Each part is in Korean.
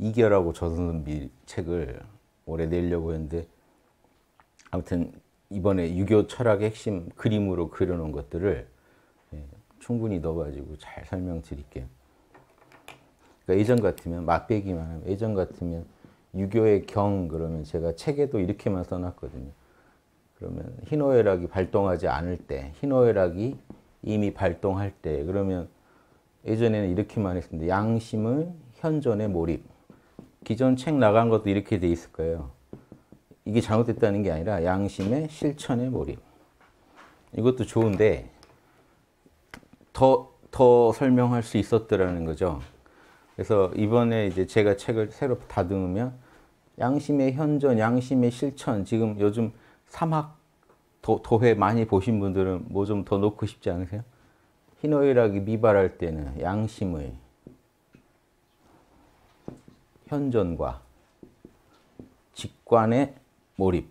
이겨라하고 전선비 책을 올해 내려고 했는데 아무튼 이번에 유교 철학의 핵심 그림으로 그려놓은 것들을 예, 충분히 넣어가지고 잘 설명드릴게요. 그러니까 예전 같으면 맛배기만 하면 예전 같으면 유교의 경 그러면 제가 책에도 이렇게만 써놨거든요. 그러면 희노애락이 발동하지 않을 때 희노애락이 이미 발동할 때 그러면 예전에는 이렇게만 했습니다. 양심을 현존에 몰입 기존 책 나간 것도 이렇게 돼 있을 거예요. 이게 잘못됐다는 게 아니라 양심의 실천에 몰입. 이것도 좋은데 더, 더 설명할 수 있었더라는 거죠. 그래서 이번에 이제 제가 책을 새로 다듬으면 양심의 현존, 양심의 실천, 지금 요즘 사막 도, 회 많이 보신 분들은 뭐 좀 더 놓고 싶지 않으세요? 희노애락이 미발할 때는 양심의 현존과 직관의 몰입.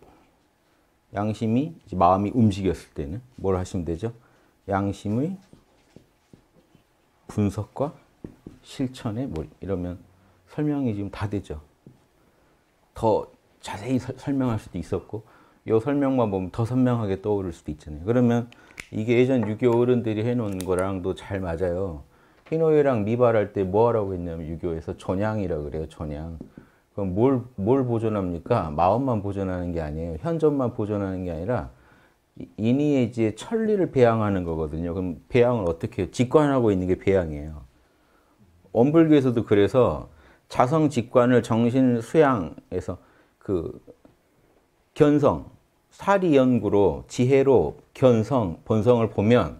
양심이 마음이 움직였을 때는 뭘 하시면 되죠? 양심의 분석과 실천의 몰입. 이러면 설명이 지금 다 되죠. 더 자세히 서, 설명할 수도 있었고 이 설명만 보면 더 선명하게 떠오를 수도 있잖아요. 그러면 이게 예전 유교 어른들이 해놓은 거랑도 잘 맞아요. 피노이랑 미발할 때 뭐 하라고 했냐면 유교에서 전향이라고 그래요. 전향. 그럼 뭘, 뭘 보존합니까? 마음만 보존하는 게 아니에요. 현존만 보존하는 게 아니라 이니에지의 천리를 배양하는 거거든요. 그럼 배양을 어떻게 해요? 직관하고 있는 게 배양이에요. 원불교에서도 그래서 자성 직관을 정신 수양에서 그 견성, 사리 연구로 지혜로 견성, 본성을 보면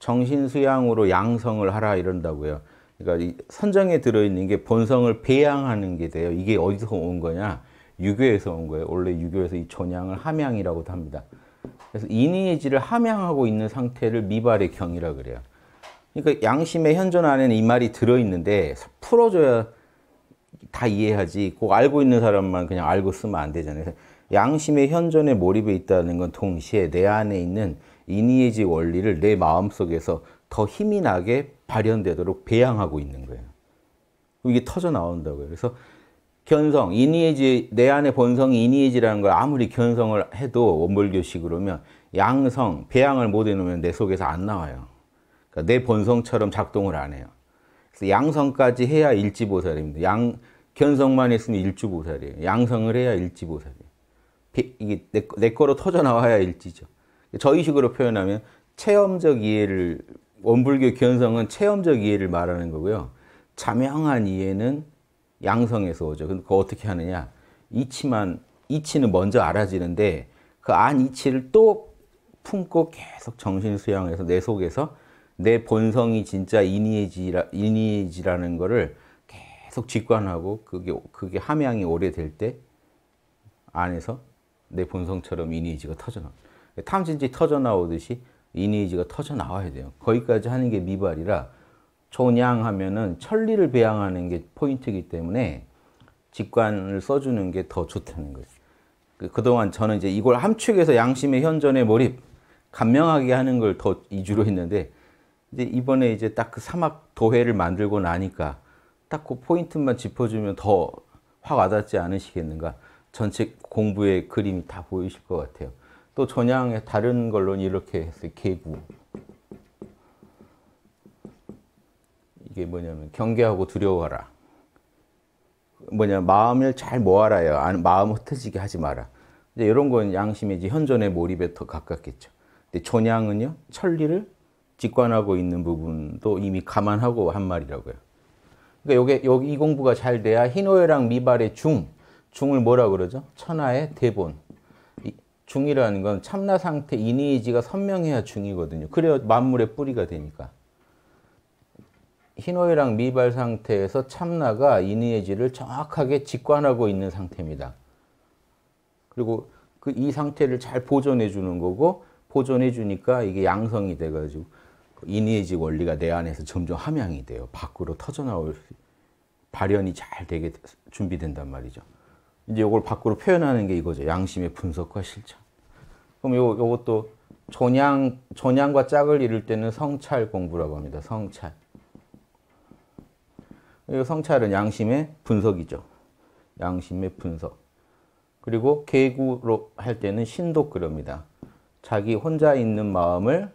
정신수양으로 양성을 하라 이런다고요. 그러니까 선정에 들어있는 게 본성을 배양하는 게 돼요. 이게 어디서 온 거냐? 유교에서 온 거예요. 원래 유교에서 이 존양을 함양이라고도 합니다. 그래서 이니의지를 함양하고 있는 상태를 미발의 경이라 그래요. 그러니까 양심의 현존 안에는 이 말이 들어있는데 풀어줘야 다 이해하지 꼭 알고 있는 사람만 그냥 알고 쓰면 안 되잖아요. 양심의 현존에 몰입해 있다는 건 동시에 내 안에 있는 리니에지 원리를 내 마음속에서 더 힘이 나게 발현되도록 배양하고 있는 거예요. 이게 터져 나온다고요. 그래서 견성, 이니에지, 내 안의 본성이 이니에지라는 걸 아무리 견성을 해도 원불교식으로 면 양성, 배양을 못 해놓으면 내 속에서 안 나와요. 그러니까 내 본성처럼 작동을 안 해요. 그래서 양성까지 해야 일지보살입니다. 양, 견성만 했으면 일주보살이에요. 양성을 해야 일지보살이에요. 이게 내, 내 거로 터져 나와야 일지죠. 저희식으로 표현하면 체험적 이해를 원불교 견성은 체험적 이해를 말하는 거고요. 자명한 이해는 양성에서 오죠. 근데 그거 어떻게 하느냐? 이치만 이치는 먼저 알아지는데 그 안 이치를 또 품고 계속 정신 수양해서 내 속에서 내 본성이 진짜 인이해지라 인이해지라는 거를 계속 직관하고 그게 그게 함양이 오래될 때 안에서 내 본성처럼 인이해지가 터져나옵니다. 탐진지 터져나오듯이 이니지가 터져나와야 돼요. 거기까지 하는 게 미발이라 초냥 하면은 천리를 배양하는 게 포인트이기 때문에 직관을 써주는 게 더 좋다는 거죠. 그, 그동안 저는 이제 이걸 함축해서 양심의 현전에 몰입, 간명하게 하는 걸더 위주로 했는데 이제 이번에 이제 딱 그 사막 도회를 만들고 나니까 딱 그 포인트만 짚어주면 더 확 와닿지 않으시겠는가. 전체 공부의 그림이 다 보이실 것 같아요. 또 전향의 다른 걸로는 이렇게 했어요. 개구. 이게 뭐냐면 경계하고 두려워라. 뭐냐 마음을 잘 모아라요. 마음 흩어지게 하지 마라. 이제 이런 건 양심이지 현존의 몰입에 더 가깝겠죠. 근데 존양은요 천리를 직관하고 있는 부분도 이미 감안하고 한 말이라고요. 그러니까 요게 여기 이 공부가 잘 돼야 희노애랑 미발의 중 중을 뭐라 그러죠? 천하의 대본. 중이라는 건 참나 상태 이니지가 선명해야 중이거든요. 그래야 만물의 뿌리가 되니까. 희노애랑 미발 상태에서 참나가 이니지를 정확하게 직관하고 있는 상태입니다. 그리고 그 이 상태를 잘 보존해 주는 거고 보존해 주니까 이게 양성이 돼 가지고 이니지 원리가 내 안에서 점점 함양이 돼요. 밖으로 터져 나올 발현이 잘 되게 준비된단 말이죠. 이제 이걸 밖으로 표현하는 게 이거죠. 양심의 분석과 실천. 그럼 요, 요것도 존양, 존양과 짝을 이룰 때는 성찰 공부라고 합니다. 성찰. 이 성찰은 양심의 분석이죠. 양심의 분석. 그리고 개구로 할 때는 신독그럽니다. 자기 혼자 있는 마음을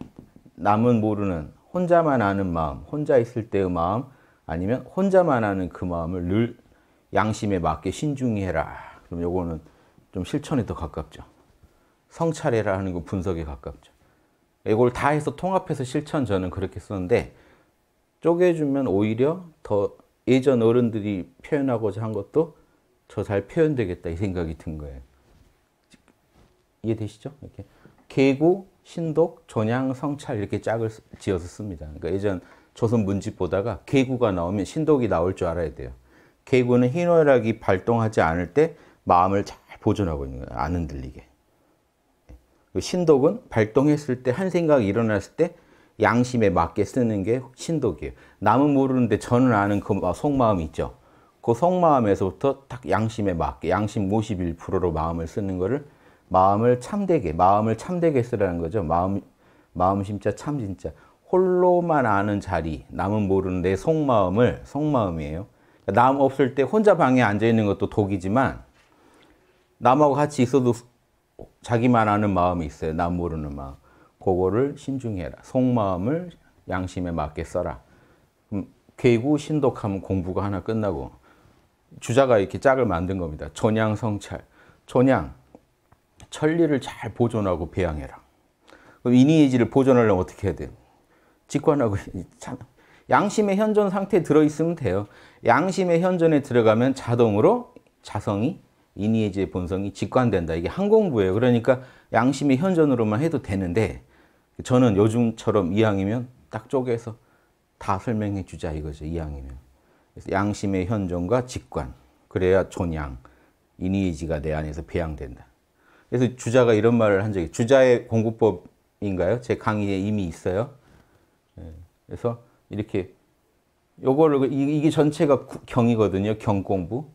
남은 모르는 혼자만 아는 마음, 혼자 있을 때의 마음 아니면 혼자만 아는 그 마음을 늘 양심에 맞게 신중히 해라. 그럼 요거는 좀 실천에 더 가깝죠. 성찰해라 하는 거 그 분석에 가깝죠. 이걸 다 해서 통합해서 실천 저는 그렇게 쓰는데 쪼개주면 오히려 더 예전 어른들이 표현하고자 한 것도 저 잘 표현되겠다 이 생각이 든 거예요. 이해되시죠? 이렇게 계구, 신독, 전향, 성찰 이렇게 짝을 지어서 씁니다. 그러니까 예전 조선 문집 보다가 계구가 나오면 신독이 나올 줄 알아야 돼요. K군은 희노애락이 발동하지 않을 때 마음을 잘 보존하고 있는 거예요. 안 흔들리게. 그 신독은 발동했을 때 한 생각이 일어났을 때 양심에 맞게 쓰는 게 신독이에요. 남은 모르는데 저는 아는 그속마음 있죠. 그 속마음에서부터 딱 양심에 맞게 양심 51%로 마음을 쓰는 거를 마음을 참되게 마음을 참되게 쓰라는 거죠. 마음 마음 심자 참 진짜 홀로만 아는 자리 남은 모르는 내 속마음을 속마음이에요. 남 없을 때 혼자 방에 앉아 있는 것도 독이지만 남하고 같이 있어도 자기만 아는 마음이 있어요. 남 모르는 마음. 그거를 신중해라. 속마음을 양심에 맞게 써라. 음, 괴구 신독하면 공부가 하나 끝나고 주자가 이렇게 짝을 만든 겁니다. 전양성찰. 전양, 천리를 잘 보존하고 배양해라. 그럼 이니지를 보존하려면 어떻게 해야 돼요? 직관하고 참 양심의 현존 상태에 들어있으면 돼요. 양심의 현존에 들어가면 자동으로 자성이 이니에지의 본성이 직관된다. 이게 항공부예요. 그러니까 양심의 현존으로만 해도 되는데 저는 요즘처럼 이왕이면 딱 쪼개서 다 설명해 주자 이거죠. 이왕이면. 양심의 현존과 직관. 그래야 존양. 이니에지가 내 안에서 배양된다. 그래서 주자가 이런 말을 한 적이 주자의 공부법인가요? 제 강의에 이미 있어요. 예, 그래서 이렇게 요거를 이게 전체가 경이거든요. 경공부.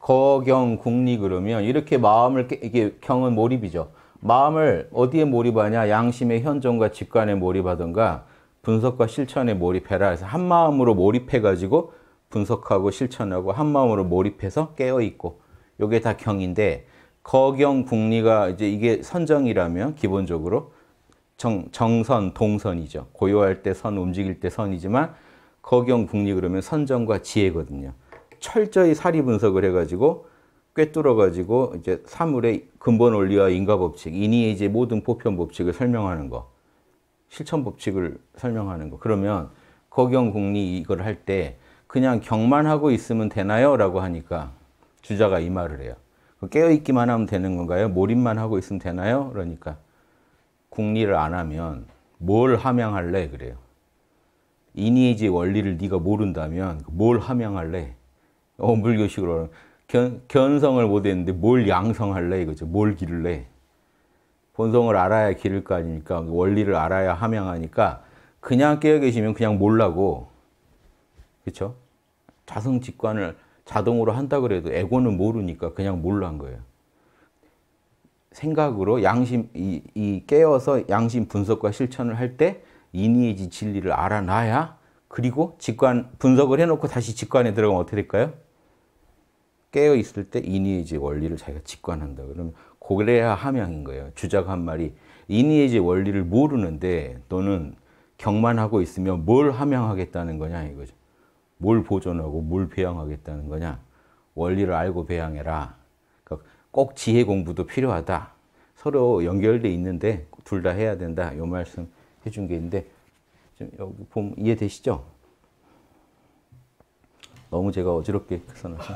거경 국리 그러면 이렇게 마음을 깨, 이게 경은 몰입이죠. 마음을 어디에 몰입하냐? 양심의 현존과 직관에 몰입하던가 분석과 실천에 몰입해라 해서 한 마음으로 몰입해 가지고 분석하고 실천하고 한 마음으로 몰입해서 깨어 있고 요게 다 경인데 거경 국리가 이제 이게 선정이라면 기본적으로 정, 정선, 동선이죠. 고요할 때 선, 움직일 때 선이지만 거경, 국리 그러면 선정과 지혜거든요. 철저히 사리 분석을 해가지고 꿰뚫어가지고 이제 사물의 근본 원리와 인과 법칙, 인위의 모든 보편 법칙을 설명하는 거, 실천 법칙을 설명하는 거. 그러면 거경, 국리 이걸 할때 그냥 경만 하고 있으면 되나요? 라고 하니까 주자가 이 말을 해요. 그 깨어있기만 하면 되는 건가요? 몰입만 하고 있으면 되나요? 그러니까 국리를 안 하면 뭘 함양할래 그래요. 이니에지 원리를 네가 모른다면 뭘 함양할래? 어, 물교식으로 견, 견성을 못했는데 뭘 양성할래 이거죠. 뭘 기를래? 본성을 알아야 기를 거 아닙니까? 원리를 알아야 함양하니까 그냥 깨어 계시면 그냥 몰라고 그렇죠? 자성직관을 자동으로 한다 그래도 에고는 모르니까 그냥 몰란 거예요. 생각으로 양심 이, 이 깨어서 양심 분석과 실천을 할 때 인이의지 진리를 알아놔야 그리고 직관 분석을 해놓고 다시 직관에 들어가면 어떻게 될까요? 깨어 있을 때 인이의지 원리를 자기가 직관한다. 그러면 고래야 함양인 거예요. 주자한 말이 인이의지 원리를 모르는데 너는 경만 하고 있으면 뭘 함양하겠다는 거냐 이거죠. 뭘 보존하고 뭘 배양하겠다는 거냐. 원리를 알고 배양해라. 꼭 지혜 공부도 필요하다. 서로 연결돼 있는데 둘 다 해야 된다. 요 말씀 해준 게 있는데 좀 여기 보 이해되시죠? 너무 제가 어지럽게 써놔서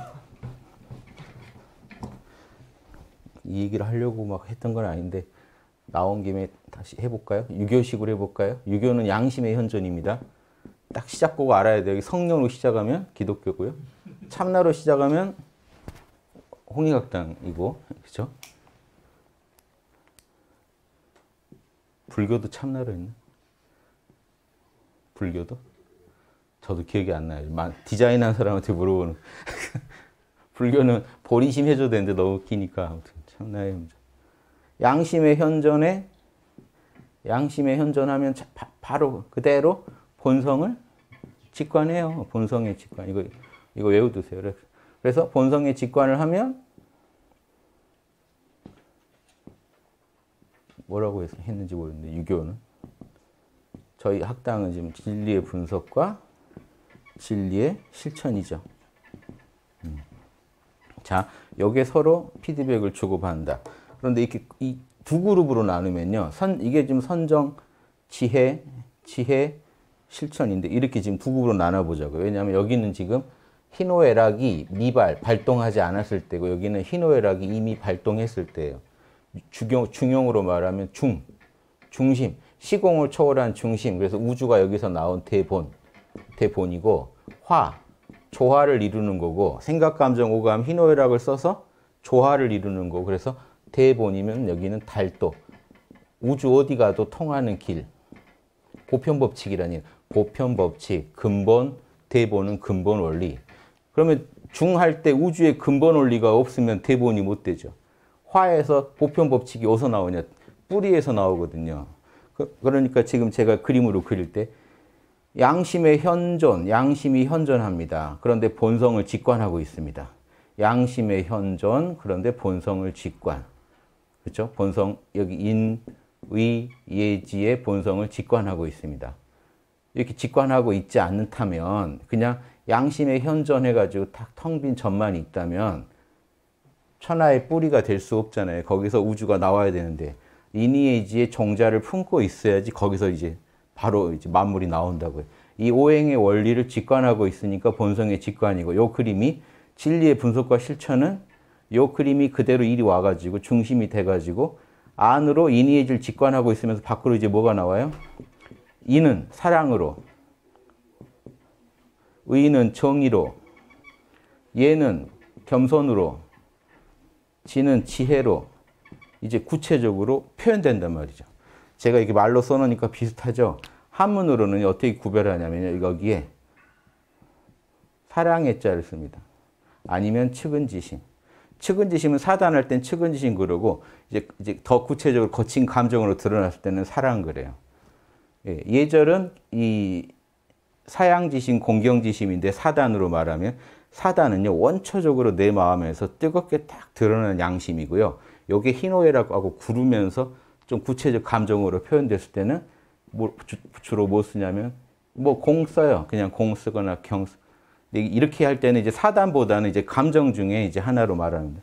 이 얘기를 하려고 막 했던 건 아닌데 나온 김에 다시 해볼까요? 유교식으로 해볼까요? 유교는 양심의 현존입니다. 딱 시작곡 알아야 돼요. 성령으로 시작하면 기독교고요. 참나로 시작하면 홍익학당이고 그죠? 불교도 참나로 했나? 불교도? 저도 기억이 안 나요. 디자인한 사람한테 물어보는. 불교는 보리심 해줘야 되는데 너무 기니까 아무튼 참나의 문제. 양심의 현전에 양심의 현전하면 바, 로 그대로 본성을 직관해요. 본성의 직관. 이거 이거 외우두세요. 그래서 본성의 직관을 하면 뭐라고 했는지 모르는데 유교는 저희 학당은 지금 진리의 분석과 진리의 실천이죠. 음. 자, 여기에 서로 피드백을 주고받는다. 그런데 이렇게 이 두 그룹으로 나누면요. 선, 이게 지금 선정, 지혜, 지혜, 실천인데 이렇게 지금 두 그룹으로 나눠보자고요. 왜냐하면 여기는 지금 희노애락이 미발, 발동하지 않았을 때고 여기는 희노애락이 이미 발동했을 때예요. 주경, 중용으로 말하면 중, 중심, 시공을 초월한 중심. 그래서 우주가 여기서 나온 대본, 대본이고 화, 조화를 이루는 거고 생각, 감정, 오감, 희노애락을 써서 조화를 이루는 거. 그래서 대본이면 여기는 달도. 우주 어디 가도 통하는 길. 보편 법칙이라니 보편 법칙, 근본, 대본은 근본 원리. 그러면 중할 때 우주의 근본 원리가 없으면 대본이 못 되죠. 화에서 보편 법칙이 어디서 나오냐? 뿌리에서 나오거든요. 그, 러니까 지금 제가 그림으로 그릴 때 양심의 현존, 양심이 현존합니다. 그런데 본성을 직관하고 있습니다. 양심의 현존, 그런데 본성을 직관. 그렇죠? 본성, 여기 인, 의, 예지의 본성을 직관하고 있습니다. 이렇게 직관하고 있지 않다면 그냥 양심에 현존해가지고 탁 텅빈 점만 있다면 천하의 뿌리가 될 수 없잖아요. 거기서 우주가 나와야 되는데 이니에이지의 정자를 품고 있어야지 거기서 이제 바로 이제 만물이 나온다고요. 이 오행의 원리를 직관하고 있으니까 본성의 직관이고 요 그림이 진리의 분석과 실천은 요 그림이 그대로 이리 와가지고 중심이 돼가지고 안으로 이니에이지를 직관하고 있으면서 밖으로 이제 뭐가 나와요? 이는 사랑으로 의는 정의로 예는 겸손으로 지는 지혜로 이제 구체적으로 표현된단 말이죠. 제가 이렇게 말로 써놓으니까 비슷하죠. 한문으로는 어떻게 구별하냐면요. 여기에 사랑의 자를 씁니다. 아니면 측은지심. 측은지심은 사단할 땐 측은지심 그러고 이제 이제 더 구체적으로 거친 감정으로 드러났을 때는 사랑 그래요. 예, 절은이 사양지심, 공경지심인데 사단으로 말하면 사단은요 원초적으로 내 마음에서 뜨겁게 딱 드러나는 양심이고요. 여기 희노애락하고 구르면서 좀 구체적 감정으로 표현됐을 때는 뭐 주, 로뭐 쓰냐면 뭐 공 써요. 그냥 공 쓰거나 경 쓰. 이렇게 할 때는 이제 사단보다는 이제 감정 중에 이제 하나로 말합니다.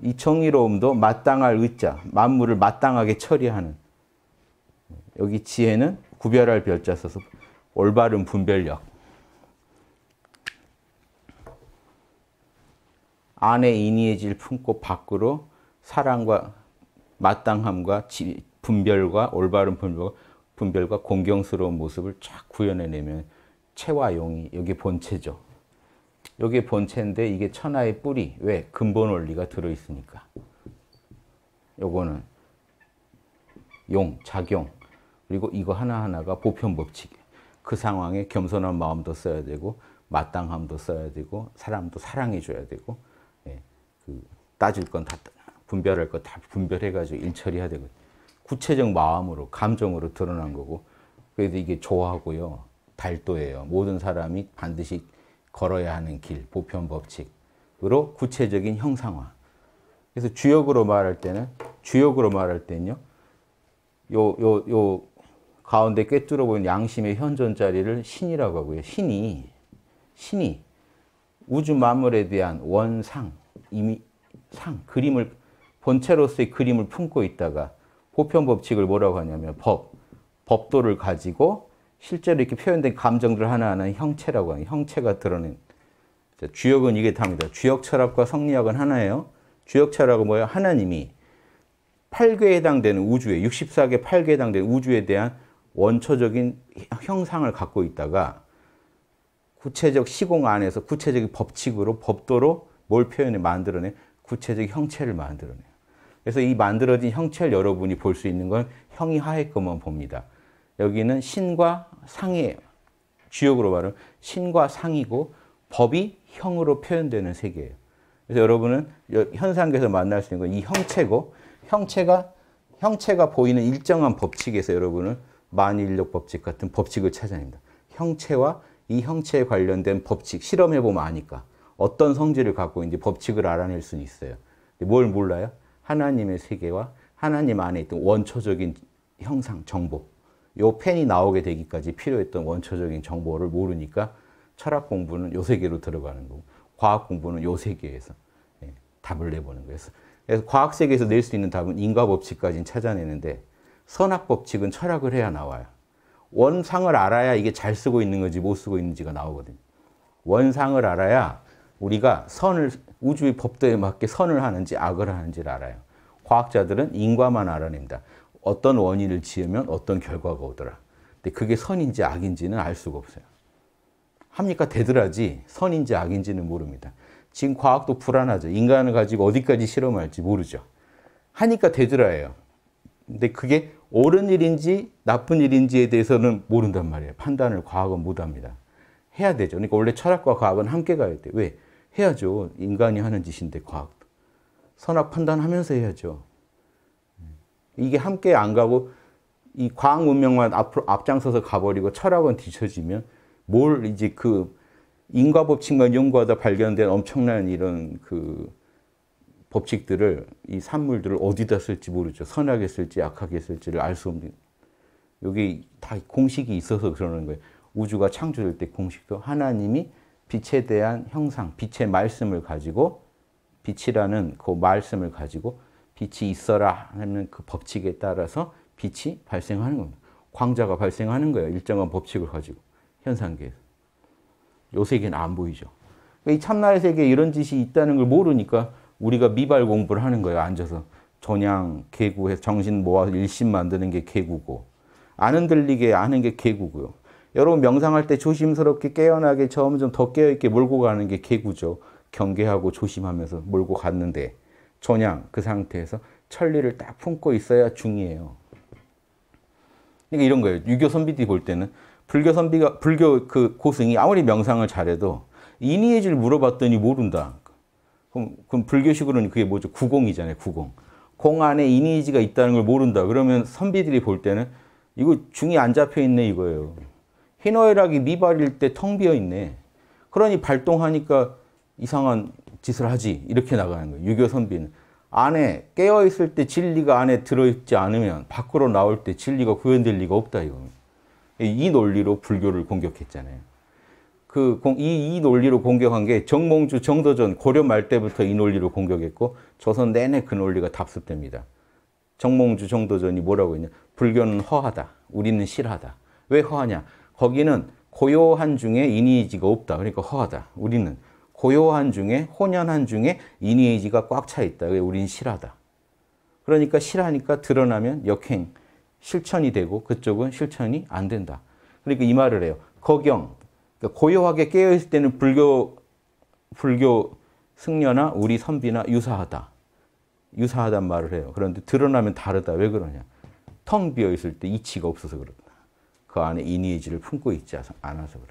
이 정의로움도 마땅할 의자, 만물을 마땅하게 처리하는 여기 지혜는 구별할 별자 써서 올바른 분별력 안에 인의질 품고 밖으로 사랑과 마땅함과 분별과 올바른 분별과, 분별과 공경스러운 모습을 쫙 구현해내면 체화용이 여기 본체죠. 여기 본체인데 이게 천하의 뿌리. 왜? 근본 원리가 들어있으니까. 요거는 용, 작용. 그리고 이거 하나하나가 보편법칙. 그 상황에 겸손한 마음도 써야 되고 마땅함도 써야 되고 사람도 사랑해줘야 되고 그 따질 건다 분별할 거다 분별해가지고 일 처리해야 되고 구체적 마음으로 감정으로 드러난 거고 그래도 이게 좋아하고요 달도예요. 모든 사람이 반드시 걸어야 하는 길 보편 법칙으로 구체적인 형상화. 그래서 주역으로 말할 때는 주역으로 말할 때는요 요 요, 요 가운데 꿰뚫어 보이는 양심의 현존 자리를 신이라고 하고요. 신이 신이 우주 만물에 대한 원상 이미 상, 그림을, 본체로서의 그림을 품고 있다가 보편 법칙을 뭐라고 하냐면 법, 법도를 가지고 실제로 이렇게 표현된 감정들 하나하나 형체라고 하는 형체가 드러낸 자, 주역은 이게 답니다. 주역 철학과 성리학은 하나예요. 주역 철학은 뭐예요? 하나님이 8궤에 해당되는 우주에 64개 8궤에 해당되는 우주에 대한 원초적인 형상을 갖고 있다가 구체적 시공 안에서 구체적인 법칙으로 법도로 뭘 표현해 만들어내? 구체적 형체를 만들어내요. 그래서 이 만들어진 형체를 여러분이 볼 수 있는 건 형이 하의것만 봅니다. 여기는 신과 상이에요. 주역으로 말하면 신과 상이고 법이 형으로 표현되는 세계예요. 그래서 여러분은 현상계에서 만날 수 있는 건 이 형체고 형체가 형체가 보이는 일정한 법칙에서 여러분은 만인력 법칙 같은 법칙을 찾아냅니다. 형체와 이 형체에 관련된 법칙 실험해 보면 아니까. 어떤 성질을 갖고 있는지 법칙을 알아낼 수는 있어요. 뭘 몰라요? 하나님의 세계와 하나님 안에 있던 원초적인 형상, 정보. 요 펜이 나오게 되기까지 필요했던 원초적인 정보를 모르니까 철학 공부는 요 세계로 들어가는 거고 과학 공부는 요 세계에서 예, 답을 내보는 거예요. 그래서 과학 세계에서 낼 수 있는 답은 인과 법칙까지는 찾아내는데 선악 법칙은 철학을 해야 나와요. 원상을 알아야 이게 잘 쓰고 있는 건지 못 쓰고 있는지가 나오거든요. 원상을 알아야 우리가 선을 우주의 법도에 맞게 선을 하는지 악을 하는지를 알아요. 과학자들은 인과만 알아냅니다. 어떤 원인을 지으면 어떤 결과가 오더라. 근데 그게 선인지 악인지는 알 수가 없어요. 합니까? 되더라지 선인지 악인지는 모릅니다. 지금 과학도 불안하죠. 인간을 가지고 어디까지 실험할지 모르죠. 하니까 되더라예요. 근데 그게 옳은 일인지 나쁜 일인지에 대해서는 모른단 말이에요. 판단을 과학은 못합니다. 해야 되죠. 그러니까 원래 철학과 과학은 함께 가야 돼. 왜? 해야죠. 인간이 하는 짓인데 과학도. 선악 판단하면서 해야죠. 이게 함께 안 가고 이 과학 문명만 앞으로 앞장서서 가버리고 철학은 뒤처지면 뭘 이제 그 인과 법칙만 연구하다 발견된 엄청난 이런 그 법칙들을 이 산물들을 어디다 쓸지 모르죠. 선하게 쓸지 악하게 쓸지를 알 수 없는 여기 다 공식이 있어서 그러는 거예요. 우주가 창조될 때 공식도 하나님이 빛에 대한 형상, 빛의 말씀을 가지고 빛이라는 그 말씀을 가지고 빛이 있어라 하는 그 법칙에 따라서 빛이 발생하는 겁니다. 광자가 발생하는 거예요. 일정한 법칙을 가지고 현상계에서. 요세계는 안 보이죠. 그러니까 이 참나의 세계에 이런 짓이 있다는 걸 모르니까 우리가 미발 공부를 하는 거예요. 앉아서 전양, 개구해서 정신 모아서 일심 만드는 게 개구고 안 흔들리게 아는 게 개구고요. 여러분 명상할 때 조심스럽게 깨어나게 점점 더 깨어있게 몰고 가는 게 개구죠. 경계하고 조심하면서 몰고 갔는데 전향 그 상태에서 천리를 딱 품고 있어야 중이에요. 그러니까 이런 거예요. 유교 선비들이 볼 때는 불교 선비가 불교 그 고승이 아무리 명상을 잘해도 이니에지를 물어봤더니 모른다. 그럼, 그럼 불교식으로는 그게 뭐죠? 구공이잖아요. 구공. 공 안에 이니지가 에 있다는 걸 모른다. 그러면 선비들이 볼 때는 이거 중이 안 잡혀 있네 이거예요. 희노애락이 미발일 때 텅 비어 있네. 그러니 발동하니까 이상한 짓을 하지. 이렇게 나가는 거예요. 유교 선비는. 안에 깨어 있을 때 진리가 안에 들어 있지 않으면 밖으로 나올 때 진리가 구현될 리가 없다 이겁이 논리로 불교를 공격했잖아요. 그, 이, 이 논리로 공격한 게 정몽주, 정도전, 고려 말 때부터 이 논리로 공격했고 조선 내내 그 논리가 답습됩니다. 정몽주, 정도전이 뭐라고 했냐. 불교는 허하다. 우리는 실하다. 왜 허하냐. 거기는 고요한 중에 이의지가 없다. 그러니까 허하다. 우리는 고요한 중에 혼연한 중에 이의지가꽉 차 있다. 우리는 실하다. 그러니까 실하니까 드러나면 역행, 실천이 되고 그쪽은 실천이 안 된다. 그러니까 이 말을 해요. 거경, 그러니까 고요하게 깨어있을 때는 불교, 불교 승려나 우리 선비나 유사하다. 유사하단 말을 해요. 그런데 드러나면 다르다. 왜 그러냐. 텅 비어있을 때 이치가 없어서 그렇다 그 안에 이니에지를 이 품고 있지 않아서 그래.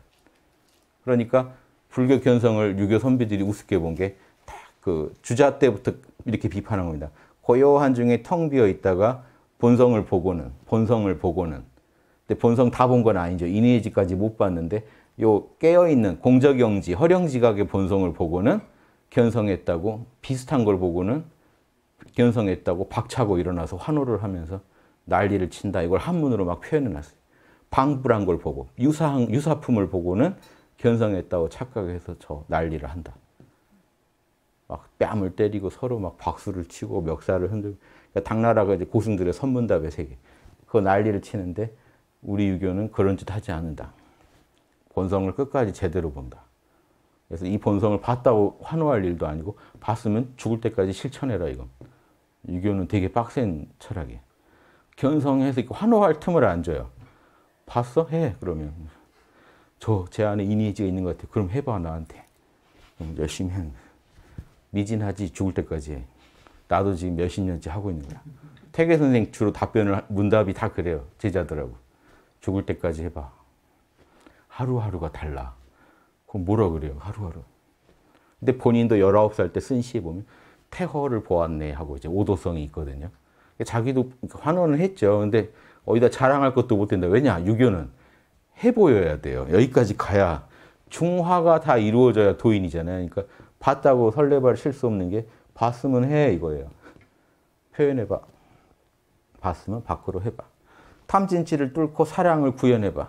그러니까 불교 견성을 유교 선비들이 우습게 본게그 주자 때부터 이렇게 비판한 겁니다. 고요한 중에 텅 비어 있다가 본성을 보고는 본성을 보고는 근데 본성 다 본 건 아니죠. 이니에지까지 못 봤는데 요 깨어 있는 공적영지 허령지각의 본성을 보고는 견성했다고 비슷한 걸 보고는 견성했다고 박차고 일어나서 환호를 하면서 난리를 친다. 이걸 한문으로 막 표현해 놨어요. 방불한 걸 보고 유사한 유사품을 보고는 견성했다고 착각해서 저 난리를 한다. 막 뺨을 때리고 서로 막 박수를 치고 멱살을 흔들고 그러니까 당나라가 이제 고승들의 선문답의 세계 그 난리를 치는데 우리 유교는 그런 짓 하지 않는다. 본성을 끝까지 제대로 본다. 그래서 이 본성을 봤다고 환호할 일도 아니고 봤으면 죽을 때까지 실천해라 이건. 유교는 되게 빡센 철학이에요. 견성해서 환호할 틈을 안 줘요. 봤어? 해. 그러면. 저, 제 안에 이니지가 있는 것 같아. 그럼 해봐, 나한테. 열심히 해. 미진하지, 죽을 때까지 해. 나도 지금 몇십 년째 하고 있는 거야. 태계 선생 주로 답변을, 문답이 다 그래요. 제자들하고. 죽을 때까지 해봐. 하루하루가 달라. 그럼 뭐라 그래요, 하루하루. 근데 본인도 19살 때 쓴 시에 보면 태허를 보았네 하고 이제 오도성이 있거든요. 자기도 환원을 했죠. 근데 어디다 자랑할 것도 못된다. 왜냐? 유교는 해 보여야 돼요. 여기까지 가야 중화가 다 이루어져야 도인이잖아요. 그러니까 봤다고 설레발 실수 없는 게 봤으면 해 이거예요. 표현해봐. 봤으면 밖으로 해봐. 탐진치를 뚫고 사랑을 구현해봐.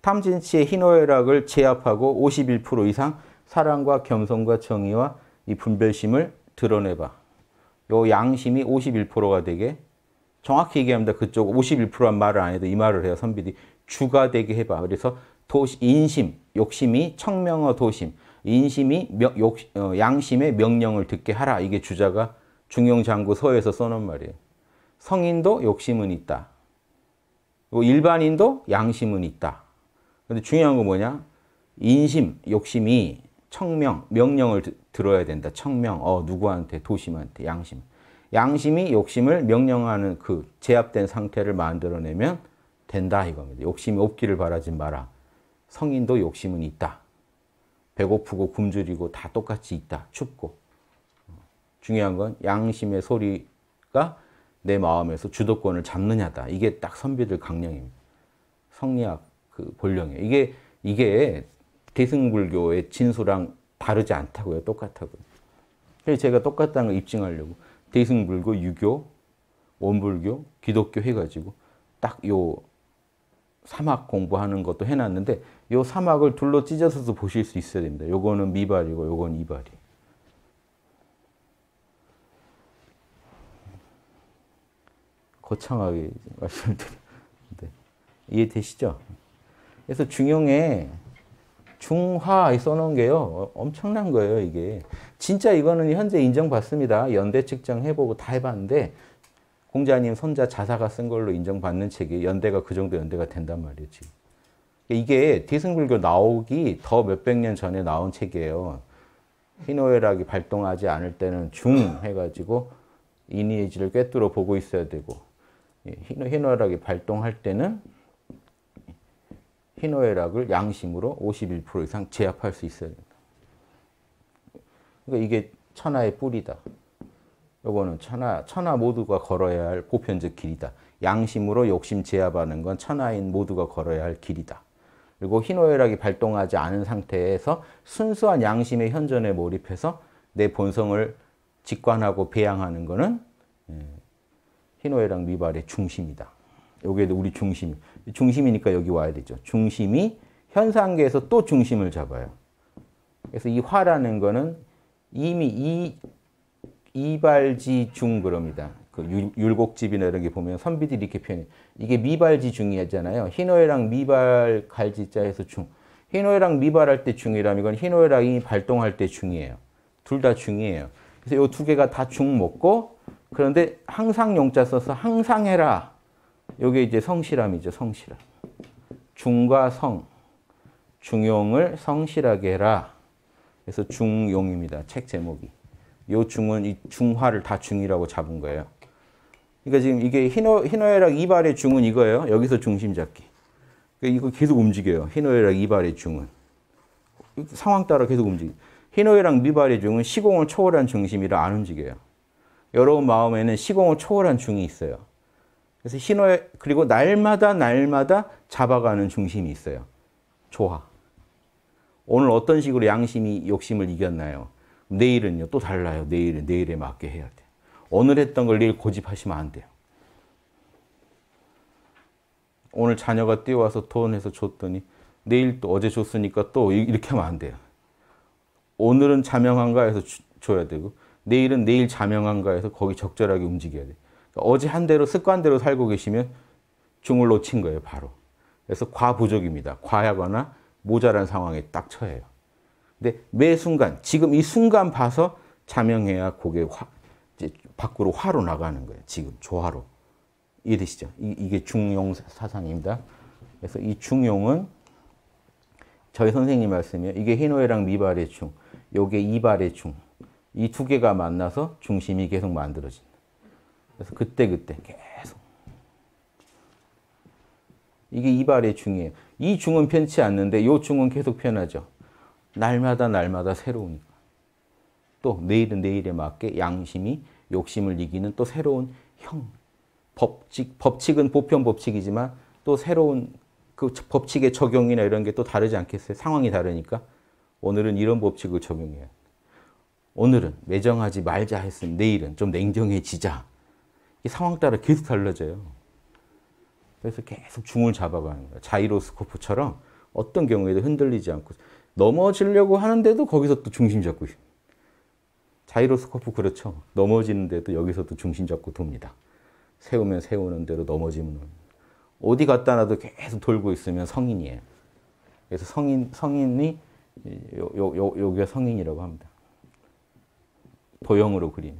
탐진치의 희노애락을 제압하고 51% 이상 사랑과 겸손과 정의와 이 분별심을 드러내봐. 요 양심이 51%가 되게 정확히 얘기합니다. 그쪽 51%란 말을 안 해도 이 말을 해요. 선비들이. 주가 되게 해봐. 그래서 도시, 인심, 욕심이 청명어 도심, 인심이 명, 욕, 어, 양심의 명령을 듣게 하라. 이게 주자가 중용장구 서에서 써놓은 말이에요. 성인도 욕심은 있다. 그리고 뭐 일반인도 양심은 있다. 근데 중요한 건 뭐냐? 인심, 욕심이 청명, 명령을 들어야 된다. 청명, 어, 누구한테, 도심한테, 양심. 양심이 욕심을 명령하는 그 제압된 상태를 만들어내면 된다 이겁니다. 욕심이 없기를 바라지 마라. 성인도 욕심은 있다. 배고프고 굶주리고 다 똑같이 있다. 춥고. 중요한 건 양심의 소리가 내 마음에서 주도권을 잡느냐다. 이게 딱 선비들 강령입니다. 성리학 그 본령이에요. 이게 이게 대승불교의 진수랑 다르지 않다고요. 똑같다고요. 그래서 제가 똑같다는 걸 입증하려고 대승불교, 유교, 원불교, 기독교 해가지고 딱 요 사막 공부하는 것도 해놨는데 요 사막을 둘러 찢어서도 보실 수 있어야 됩니다. 요거는 미발이고 요건 이발이. 거창하게 말씀드렸 네. 이해되시죠? 그래서 중용에 중화 써놓은 게요 엄청난 거예요 이게 진짜 이거는 현재 인정받습니다. 연대 측정 해보고 다 해봤는데 공자님 손자 자사가 쓴 걸로 인정받는 책이 연대가 그 정도 연대가 된단 말이지. 이게 대승불교 나오기 더 몇백 년 전에 나온 책이에요. 희노애락이 발동하지 않을 때는 중 해가지고 이니지를 꿰뚫어 보고 있어야 되고 예, 희노애락이 발동할 때는 희노애락을 양심으로 51% 이상 제압할 수 있어야 돼요. 그러니까 이게 천하의 뿌리다. 요거는 천하, 천하 모두가 걸어야 할 보편적 길이다. 양심으로 욕심 제압하는 건 천하인 모두가 걸어야 할 길이다. 그리고 희노애락이 발동하지 않은 상태에서 순수한 양심의 현전에 몰입해서 내 본성을 직관하고 배양하는 것은 희노애락 예, 미발의 중심이다. 여기 우리 중심, 중심이니까 여기 와야 되죠. 중심이 현상계에서 또 중심을 잡아요. 그래서 이 화라는 거는 이미 이 이발지 중 그럽니다. 그 율곡집이나 이런 게 보면 선비들이 이렇게 표현해. 이게 미발지 중이었잖아요. 흰오해랑 미발 갈지자에서 중. 흰오해랑 미발할 때 중이라면 이건 흰오해랑이 발동할 때 중이에요. 둘 다 중이에요. 그래서 이 두 개가 다 중 먹고 그런데 항상 용자 써서 항상 해라. 요게 이제 성실함이죠. 성실함. 중과 성. 중용을 성실하게 해라. 그래서 중용입니다. 책 제목이. 요 중은 이 중화를 다 중이라고 잡은 거예요. 그러니까 지금 이게 희노, 희노애락 이발의 중은 이거예요. 여기서 중심 잡기. 그러니까 이거 계속 움직여요. 희노애락 이발의 중은. 상황 따라 계속 움직여요. 희노애락 미발의 중은 시공을 초월한 중심이라 안 움직여요. 여러분 마음에는 시공을 초월한 중이 있어요. 그래서 희노애, 그리고 날마다 날마다 잡아가는 중심이 있어요. 조화. 오늘 어떤 식으로 양심이 욕심을 이겼나요? 내일은요 또 달라요. 내일은 내일에 맞게 해야 돼. 오늘 했던 걸 내일 고집하시면 안 돼요. 오늘 자녀가 뛰어와서 토해서 줬더니 내일 또 어제 줬으니까 또 이렇게 하면 안 돼요. 오늘은 자명한가 해서 주, 줘야 되고 내일은 내일 자명한가 해서 거기 적절하게 움직여야 돼. 그러니까 어제 한 대로 습관대로 살고 계시면 중을 놓친 거예요, 바로. 그래서 과부족입니다. 과하거나 모자란 상황에 딱 처해요. 근데 매 순간, 지금 이 순간 봐서 자명해야 그게 화, 밖으로 화로 나가는 거예요. 지금 조화로. 이해되시죠? 이, 게 중용 사상입니다. 그래서 이 중용은 저희 선생님 말씀이에요. 이게 희노애랑 미발의 충, 요게 이발의 충. 이 두 개가 만나서 중심이 계속 만들어진다. 그래서 그때그때 그때 계속. 이게 이발의 중이에요. 이 중은 편치 않는데 요 중은 계속 편하죠. 날마다 날마다 새로우니까. 또 내일은 내일에 맞게 양심이 욕심을 이기는 또 새로운 형, 법칙, 법칙은 보편 법칙이지만 또 새로운 그 법칙의 적용이나 이런 게 또 다르지 않겠어요? 상황이 다르니까. 오늘은 이런 법칙을 적용해야 오늘은 매정하지 말자 했으면 내일은 좀 냉정해지자. 이 상황 따라 계속 달라져요. 그래서 계속 중을 잡아가는 거예요. 자이로스코프처럼 어떤 경우에도 흔들리지 않고 넘어지려고 하는데도 거기서 또 중심 잡고 자이로스코프 그렇죠. 넘어지는데도 여기서도 중심 잡고 돕니다. 세우면 세우는 대로 넘어지면 어디 갔다 놔도 계속 돌고 있으면 성인이에요. 그래서 성인 성인이 요, 요, 요, 요게 성인이라고 합니다. 도형으로 그림.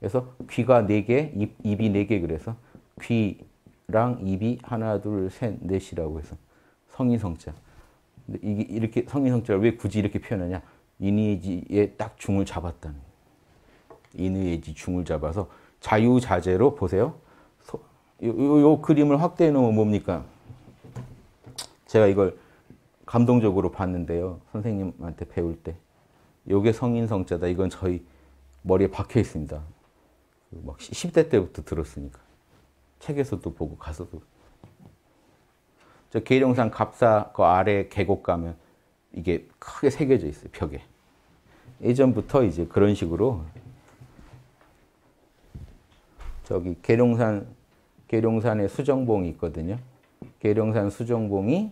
그래서 귀가 4개, 입, 입이 4개 그래서 귀랑 입이 하나 둘 셋 넷이라고 해서 성인성자. 근데 이게 이렇게 성인성자를 왜 굳이 이렇게 표현하냐? 이니에지에 딱 중을 잡았다는 이니에지 중을 잡아서 자유자재로 보세요. 소, 요, 요, 요 그림을 확대해 놓으면 뭡니까? 제가 이걸 감동적으로 봤는데요. 선생님한테 배울 때. 요게 성인성자다. 이건 저희 머리에 박혀 있습니다. 그 막 10대 때부터 들었으니까. 책에서도 보고 가서도 저 계룡산 갑사 그 아래 계곡 가면 이게 크게 새겨져 있어요 벽에 예전부터 이제 그런 식으로 저기 계룡산 계룡산에 수정봉이 있거든요 계룡산 수정봉이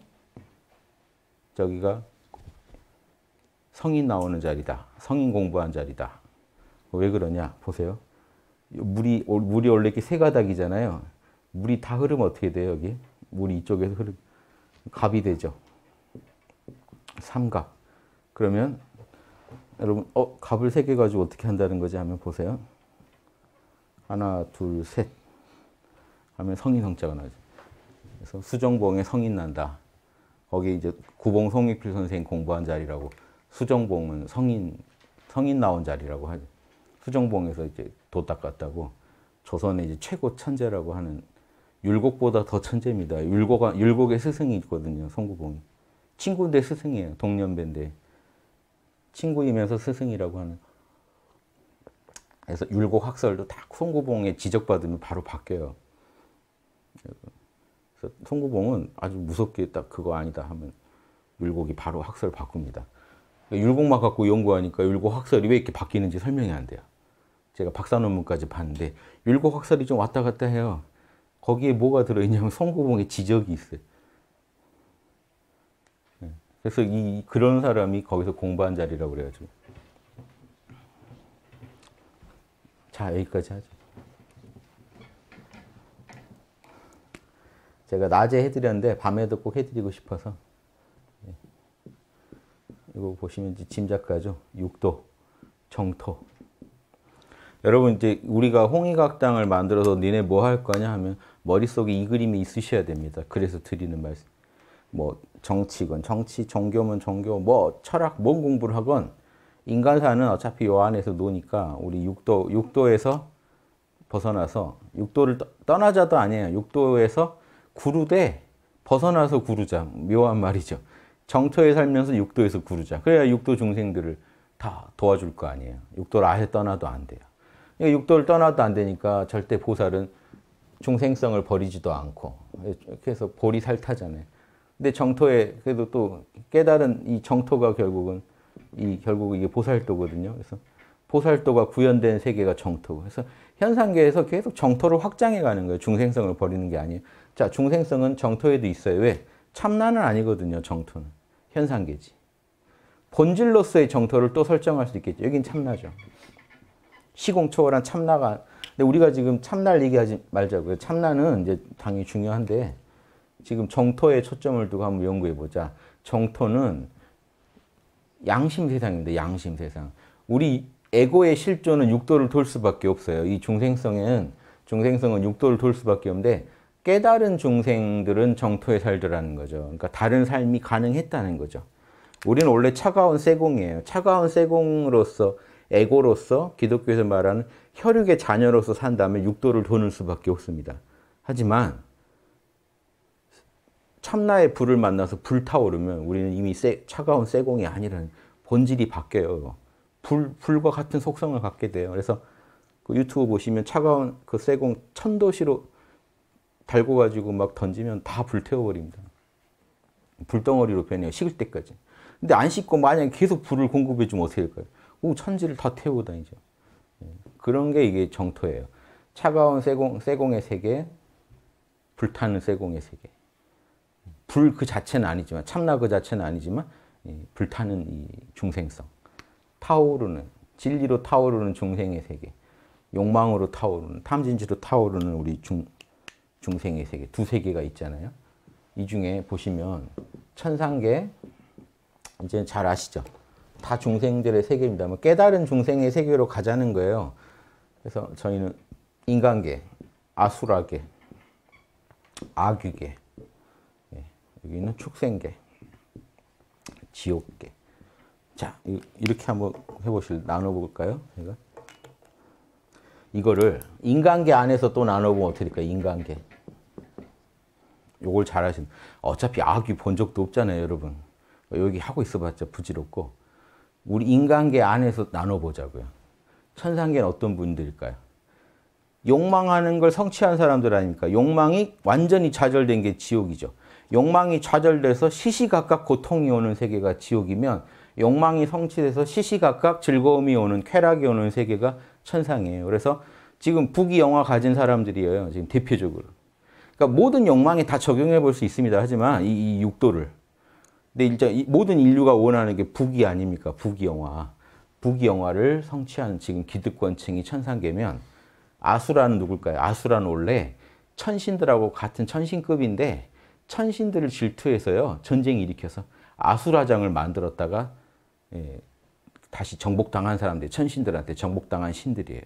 저기가 성인 나오는 자리다 성인 공부한 자리다 왜 그러냐 보세요 물이 물이 원래 이렇게 세 가닥이잖아요 물이 다 흐르면 어떻게 돼요, 여기? 물이 이쪽에서 흐르 갑이 되죠. 삼각. 그러면 여러분 어 갑을 세 개 가지고 어떻게 한다는 거지 하면 보세요. 하나, 둘, 셋 하면 성인 성자가 나죠. 그래서 수정봉에 성인 난다. 거기 이제 구봉 송익필 선생 공부한 자리라고 수정봉은 성인 성인 나온 자리라고 하죠. 수정봉에서 이제 도닦았다고 조선의 이제 최고 천재라고 하는 율곡보다 더 천재입니다. 율곡, 율곡의 스승이 있거든요. 송구봉이. 친구인데 스승이에요. 동년배인데. 친구이면서 스승이라고 하는. 그래서 율곡 학설도 딱 송구봉에 지적받으면 바로 바뀌어요. 그래서 송구봉은 아주 무섭게 딱 그거 아니다 하면 율곡이 바로 학설 바꿉니다. 그러니까 율곡만 갖고 연구하니까 율곡 학설이 왜 이렇게 바뀌는지 설명이 안 돼요. 제가 박사 논문까지 봤는데 율곡 학설이 좀 왔다 갔다 해요. 거기에 뭐가 들어있냐면 성구봉의 지적이 있어요. 네. 그래서 이 그런 사람이 거기서 공부한 자리라고 그래가지고 자 여기까지 하죠. 제가 낮에 해드렸는데 밤에도 꼭 해드리고 싶어서 네. 이거 보시면 짐작가죠. 육도, 정토 여러분 이제 우리가 홍익학당을 만들어서 니네 뭐 할 거냐 하면 머릿속에 이 그림이 있으셔야 됩니다. 그래서 드리는 말씀. 뭐 정치건 정치, 종교면 종교, 뭐 철학 뭔 공부를 하건 인간사는 어차피 요 안에서 노니까 우리 육도 육도에서 벗어나서 육도를 떠나자도 아니에요. 육도에서 구루되 벗어나서 구루자. 묘한 말이죠. 정토에 살면서 육도에서 구루자. 그래야 육도 중생들을 다 도와줄 거 아니에요. 육도를 아예 떠나도 안 돼요. 그러니까 육도를 떠나도 안 되니까 절대 보살은 중생성을 버리지도 않고 이렇게 해서 보리 살타잖아요. 근데 정토에 그래도 또 깨달은 이 정토가 결국은 이 결국 이게 보살도거든요. 그래서 보살도가 구현된 세계가 정토 그래서 현상계에서 계속 정토를 확장해 가는 거예요. 중생성을 버리는 게 아니에요. 자, 중생성은 정토에도 있어요. 왜? 참나는 아니거든요. 정토는 현상계지. 본질로서의 정토를 또 설정할 수 있겠죠. 여긴 참나죠. 시공초월한 참나가 근데 우리가 지금 참날 얘기하지 말자고요. 참나는 이제 당연히 중요한데 지금 정토에 초점을 두고 한번 연구해 보자. 정토는 양심 세상입니 양심 세상. 우리 에고의 실존은 육도를 돌 수밖에 없어요. 이 중생성은 중생성은 육도를 돌 수밖에 없는데 깨달은 중생들은 정토에 살더라는 거죠. 그러니까 다른 삶이 가능했다는 거죠. 우리는 원래 차가운 세공이에요. 차가운 세공으로서 에고로서 기독교에서 말하는 혈육의 자녀로서 산다면 육도를 도는 수밖에 없습니다. 하지만 참나의 불을 만나서 불타오르면 우리는 이미 세, 차가운 쇠공이 아니라는 본질이 바뀌어요. 불, 불과 같은 속성을 갖게 돼요. 그래서 그 유튜브 보시면 차가운 그 쇠공 천도시로 달고 가지고 막 던지면 다 불태워버립니다. 불덩어리로 변해요. 식을 때까지. 근데 안 식고 만약에 계속 불을 공급해 주면 어떻게 될까요? 천지를 다 태우고 다니죠. 예, 그런 게 이게 정토예요. 차가운 세공, 세공의 세계, 불타는 세공의 세계. 불 그 자체는 아니지만, 참나 그 자체는 아니지만, 불타는 이 중생성. 타오르는, 진리로 타오르는 중생의 세계. 욕망으로 타오르는, 탐진지로 타오르는 우리 중, 중생의 세계. 두 세계가 있잖아요. 이 중에 보시면, 천상계, 이제 잘 아시죠? 다 중생들의 세계입니다. 뭐 깨달은 중생의 세계로 가자는 거예요. 그래서 저희는 인간계, 아수라계, 악귀계 예, 여기는 축생계, 지옥계. 자, 이렇게 한번 해보실, 나눠볼까요? 제가? 이거를 인간계 안에서 또 나눠보면 어떻까요 인간계. 요걸 잘하신 어차피 악귀본 적도 없잖아요, 여러분. 여기 하고 있어봤자 부질없고. 우리 인간계 안에서 나눠보자고요. 천상계는 어떤 분들일까요? 욕망하는 걸 성취한 사람들 아닙니까? 욕망이 완전히 좌절된 게 지옥이죠. 욕망이 좌절돼서 시시각각 고통이 오는 세계가 지옥이면 욕망이 성취돼서 시시각각 즐거움이 오는 쾌락이 오는 세계가 천상이에요. 그래서 지금 부귀 영화 가진 사람들이에요. 지금 대표적으로. 그러니까 모든 욕망에 다 적용해 볼 수 있습니다. 하지만 이, 이 육도를. 근데 일단 모든 인류가 원하는 게 북이 아닙니까? 북이 영화. 북이 영화를 성취한 지금 기득권층이 천상계면 아수라는 누굴까요? 아수라는 원래 천신들하고 같은 천신급인데 천신들을 질투해서요. 전쟁 일으켜서 아수라장을 만들었다가 예, 다시 정복당한 사람들, 천신들한테 정복당한 신들이에요.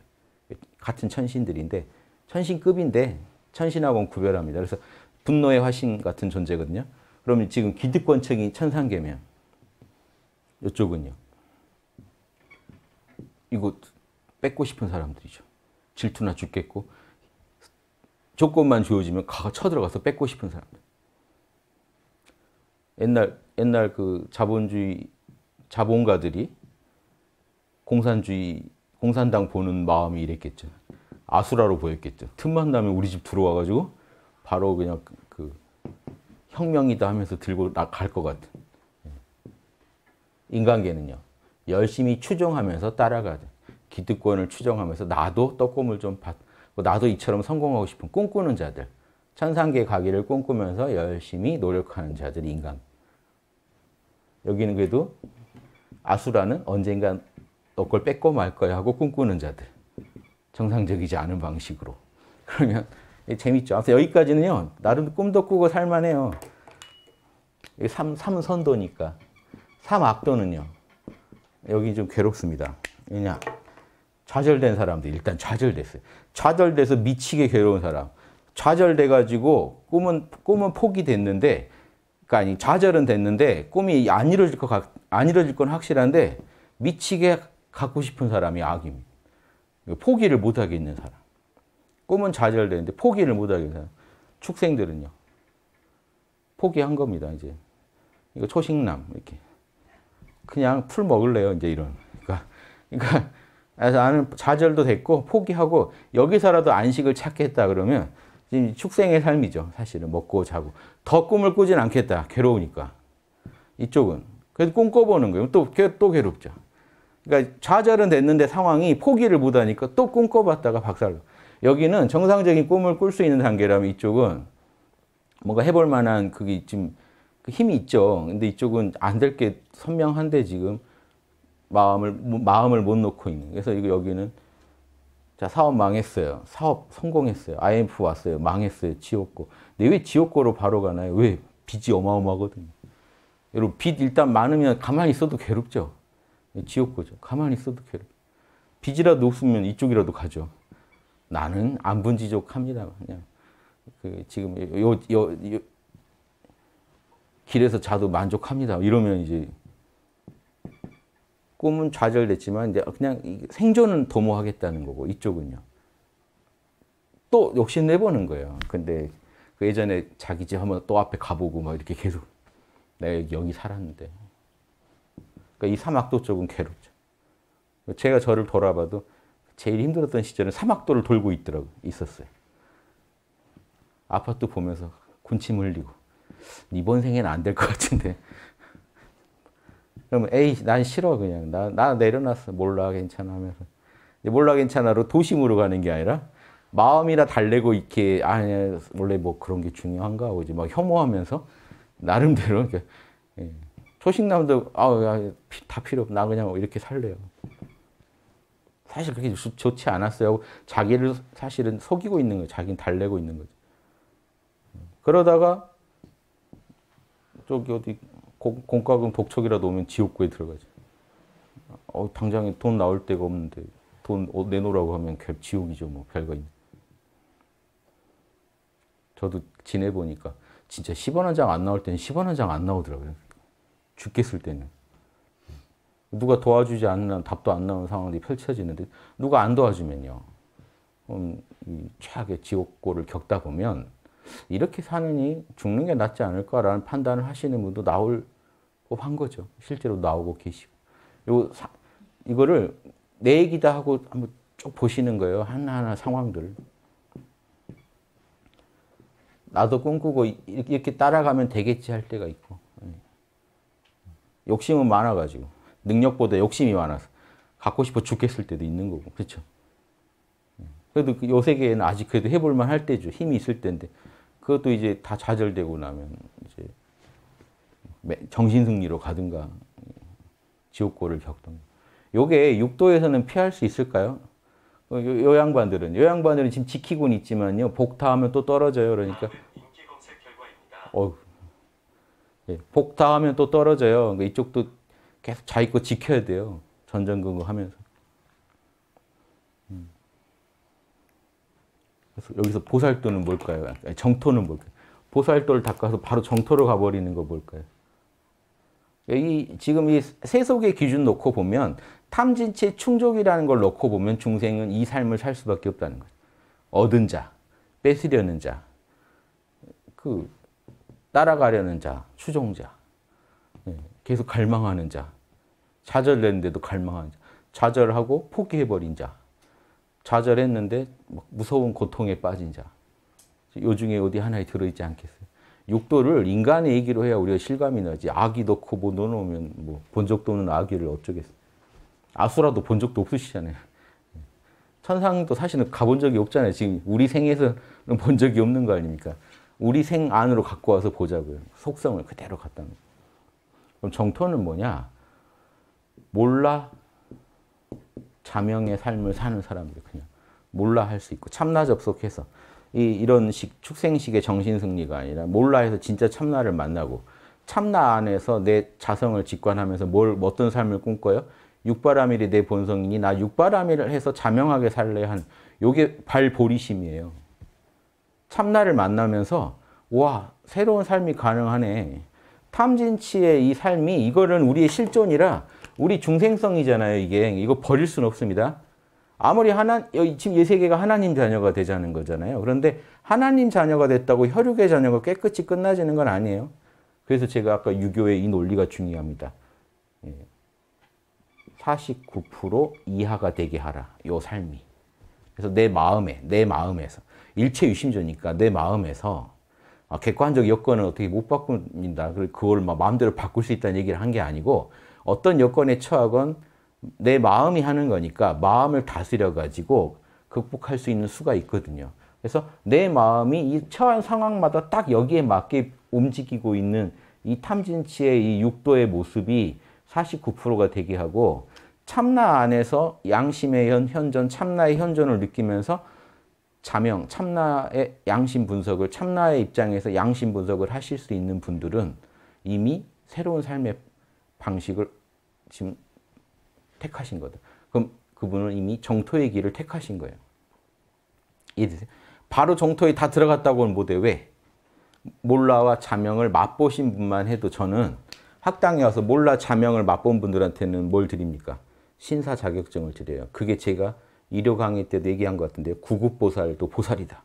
같은 천신들인데 천신급인데 천신하고는 구별합니다. 그래서 분노의 화신 같은 존재거든요. 그러면 지금 기득권층이 천상계면 이쪽은요. 이거 뺏고 싶은 사람들이죠. 질투나 죽겠고 조건만 주어지면 쳐들어가서 뺏고 싶은 사람들. 옛날 옛날 그 자본주의 자본가들이 공산주의 공산당 보는 마음이 이랬겠죠. 아수라로 보였겠죠. 틈만 나면 우리 집 들어와가지고 바로 그냥 그 혁명이다 하면서 들고 갈것 같은 인간계는요. 열심히 추종하면서 따라가죠. 기득권을 추종하면서 나도 떡고물 좀 받, 뭐 나도 이처럼 성공하고 싶은 꿈꾸는 자들, 천상계 가기를 꿈꾸면서 열심히 노력하는 자들 인간. 여기는 그래도 아수라는 언젠가 너걸 뺏고 말 거야 하고 꿈꾸는 자들. 정상적이지 않은 방식으로. 그러면 예, 재밌죠. 아무튼 여기까지는요. 나름 꿈도 꾸고 살만해요. 3, 3 선도니까. 3악도는요. 여기 좀 괴롭습니다. 왜냐? 좌절된 사람들 일단 좌절됐어요. 좌절돼서 미치게 괴로운 사람. 좌절돼 가지고 꿈은 꿈은 포기됐는데 그러니까 아니 좌절은 됐는데 꿈이 안 이루어질 것안 이루어질 건 확실한데 미치게 갖고 싶은 사람이 악입니다. 포기를 못 하겠는 사람. 꿈은 좌절되는데 포기를 못하게 돼요. 축생들은요. 포기한 겁니다, 이제. 이거 초식남, 이렇게. 그냥 풀 먹을래요, 이제 이런. 그러니까, 그러니까, 그래서 나는 좌절도 됐고, 포기하고, 여기서라도 안식을 찾겠다 그러면, 지금 축생의 삶이죠, 사실은. 먹고 자고. 더 꿈을 꾸진 않겠다, 괴로우니까. 이쪽은. 그래서 꿈꿔보는 거예요. 또, 또 괴롭죠. 그러니까 좌절은 됐는데 상황이 포기를 못하니까 또 꿈꿔봤다가 박살로. 여기는 정상적인 꿈을 꿀 수 있는 단계라면 이쪽은 뭔가 해볼 만한 그게 지금 그 힘이 있죠. 근데 이쪽은 안 될 게 선명한데 지금 마음을 마음을 못 놓고 있는. 그래서 이거 여기는 자 사업 망했어요. 사업 성공했어요. IMF 왔어요. 망했어요. 지옥고. 근데 왜 지옥고로 바로 가나요? 왜 빚이 어마어마하거든요. 여러분 빚 일단 많으면 가만히 있어도 괴롭죠. 지옥고죠. 가만히 있어도 괴롭. 빚이라도 없으면 이쪽이라도 가죠. 나는 안분지족합니다. 그냥 그 지금 요, 요, 요 길에서 자도 만족합니다. 이러면 이제 꿈은 좌절됐지만 이제 그냥 생존은 도모하겠다는 거고 이쪽은요. 또 욕심 내보는 거예요. 근데 그 예전에 자기 집 한번 또 앞에 가보고 막 이렇게 계속 내가 여기 살았는데. 그러니까 이 사막도 쪽은 괴롭죠. 제가 저를 돌아봐도 제일 힘들었던 시절은 사막도를 돌고 있더라고 있었어요. 아파트 보면서 군침 흘리고 이번 생에는 안 될 것 같은데 그러면 에이 난 싫어 그냥 나, 나 내려놨어 몰라 괜찮아 하면서 몰라 괜찮아로 도심으로 가는 게 아니라 마음이라 달래고 이렇게 아 원래 뭐 그런 게 중요한가 하고 이제 막 혐오하면서 나름대로 이렇게 예. 초식남도 아다 아, 필요 없나 그냥 이렇게 살래요. 사실 그렇게 좋지 않았어요 자기를 사실은 속이고 있는 거예요. 자기는 달래고 있는 거죠. 그러다가 저기 어디 공과금 독촉이라도 오면 지옥구에 들어가죠. 어, 당장에 돈 나올 데가 없는데 돈 어, 내놓으라고 하면 결, 지옥이죠. 뭐 별거 있는. 저도 지내보니까 진짜 10원 한 장 안 나올 때는 10원 한 장 안 나오더라고요. 죽겠을 때는. 누가 도와주지 않는 답도 안 나오는 상황이 펼쳐지는데 누가 안 도와주면요. 음, 최악의 지옥골을 겪다 보면 이렇게 사느니 죽는 게 낫지 않을까라는 판단을 하시는 분도 나올 법한 거죠. 실제로 나오고 계시고. 요 사, 이거를 내 얘기다 하고 한번 쭉 보시는 거예요. 하나하나 상황들 나도 꿈꾸고 이렇게 따라가면 되겠지 할 때가 있고. 예. 욕심은 많아가지고. 능력보다 욕심이 많아서 갖고 싶어 죽겠을 때도 있는 거고 그렇죠. 음. 그래도 그 요 세계에는 아직 그래도 해볼만 할 때죠. 힘이 있을 때인데 그것도 이제 다 좌절되고 나면 이제 정신승리로 가든가 지옥고를 겪든 요게 육도에서는 피할 수 있을까요? 어, 요, 요 양반들은 요 양반들은 지금 지키곤 있지만요 복타하면 또 떨어져요 그러니까 어, 예, 복타하면 또 떨어져요 그러니까 이쪽도 계속 자기 거 지켜야 돼요. 전전근거 하면서. 음. 그래서 여기서 보살도는 뭘까요? 아니, 정토는 뭘까요? 보살도를 닦아서 바로 정토로 가버리는 거 뭘까요? 이, 지금 이 세속의 기준 놓고 보면 탐진치 충족이라는 걸 놓고 보면 중생은 이 삶을 살 수밖에 없다는 거죠. 얻은 자, 뺏으려는 자, 그 따라가려는 자, 추종자. 계속 갈망하는 자, 좌절되는데도 갈망하는 자, 좌절하고 포기해버린 자, 좌절했는데 무서운 고통에 빠진 자, 요 중에 어디 하나에 들어있지 않겠어요? 욕도를 인간의 얘기로 해야 우리가 실감이 나지. 아기 넣고 뭐 넣어놓으면 뭐본 적도 없는 아기를 어쩌겠어. 아수라도 본 적도 없으시잖아요. 천상도 사실은 가본 적이 없잖아요. 지금 우리 생에서는 본 적이 없는 거 아닙니까? 우리 생 안으로 갖고 와서 보자고요. 속성을 그대로 갖다 놓고. 그럼 정토는 뭐냐? 몰라 자명의 삶을 사는 사람들 그냥 몰라 할 수 있고 참나 접속해서 이 이런 식 축생식의 정신 승리가 아니라 몰라해서 진짜 참나를 만나고 참나 안에서 내 자성을 직관하면서 뭘 어떤 삶을 꿈꿔요? 육바라밀이 내 본성이니 나 육바라밀을 해서 자명하게 살래 한 요게 발보리심이에요. 참나를 만나면서 와 새로운 삶이 가능하네. 탐진치의 이 삶이 이거는 우리의 실존이라 우리 중생성이잖아요. 이게 이거 버릴 수는 없습니다. 아무리 하나 지금 이 세계가 하나님 자녀가 되자는 거잖아요. 그런데 하나님 자녀가 됐다고 혈육의 자녀가 깨끗이 끝나지는 건 아니에요. 그래서 제가 아까 유교의 이 논리가 중요합니다. 49% 예. 이하가 되게 하라. 요 삶이. 그래서 내 마음에, 내 마음에서 일체 유심조니까 내 마음에서 아, 객관적 여건은 어떻게 못 바꿉니다. 그걸 막 마음대로 바꿀 수 있다는 얘기를 한 게 아니고 어떤 여건에 처하건 내 마음이 하는 거니까 마음을 다스려 가지고 극복할 수 있는 수가 있거든요. 그래서 내 마음이 이 처한 상황마다 딱 여기에 맞게 움직이고 있는 이 탐진치의 이 육도의 모습이 49%가 되게 하고 참나 안에서 양심의 현, 현전, 참나의 현전을 느끼면서 자명, 참나의 양심 분석을 참나의 입장에서 양심 분석을 하실 수 있는 분들은 이미 새로운 삶의 방식을 지금 택하신 거다. 그럼 그분은 이미 정토의 길을 택하신 거예요. 이해되세요? 바로 정토에 다 들어갔다고는 못해. 뭐 왜? 몰라와 자명을 맛보신 분만 해도 저는 학당에 와서 몰라 자명을 맛본 분들한테는 뭘 드립니까? 신사 자격증을 드려요. 그게 제가 이료 강의 때도 얘기한 것 같은데 구급보살도 보살이다.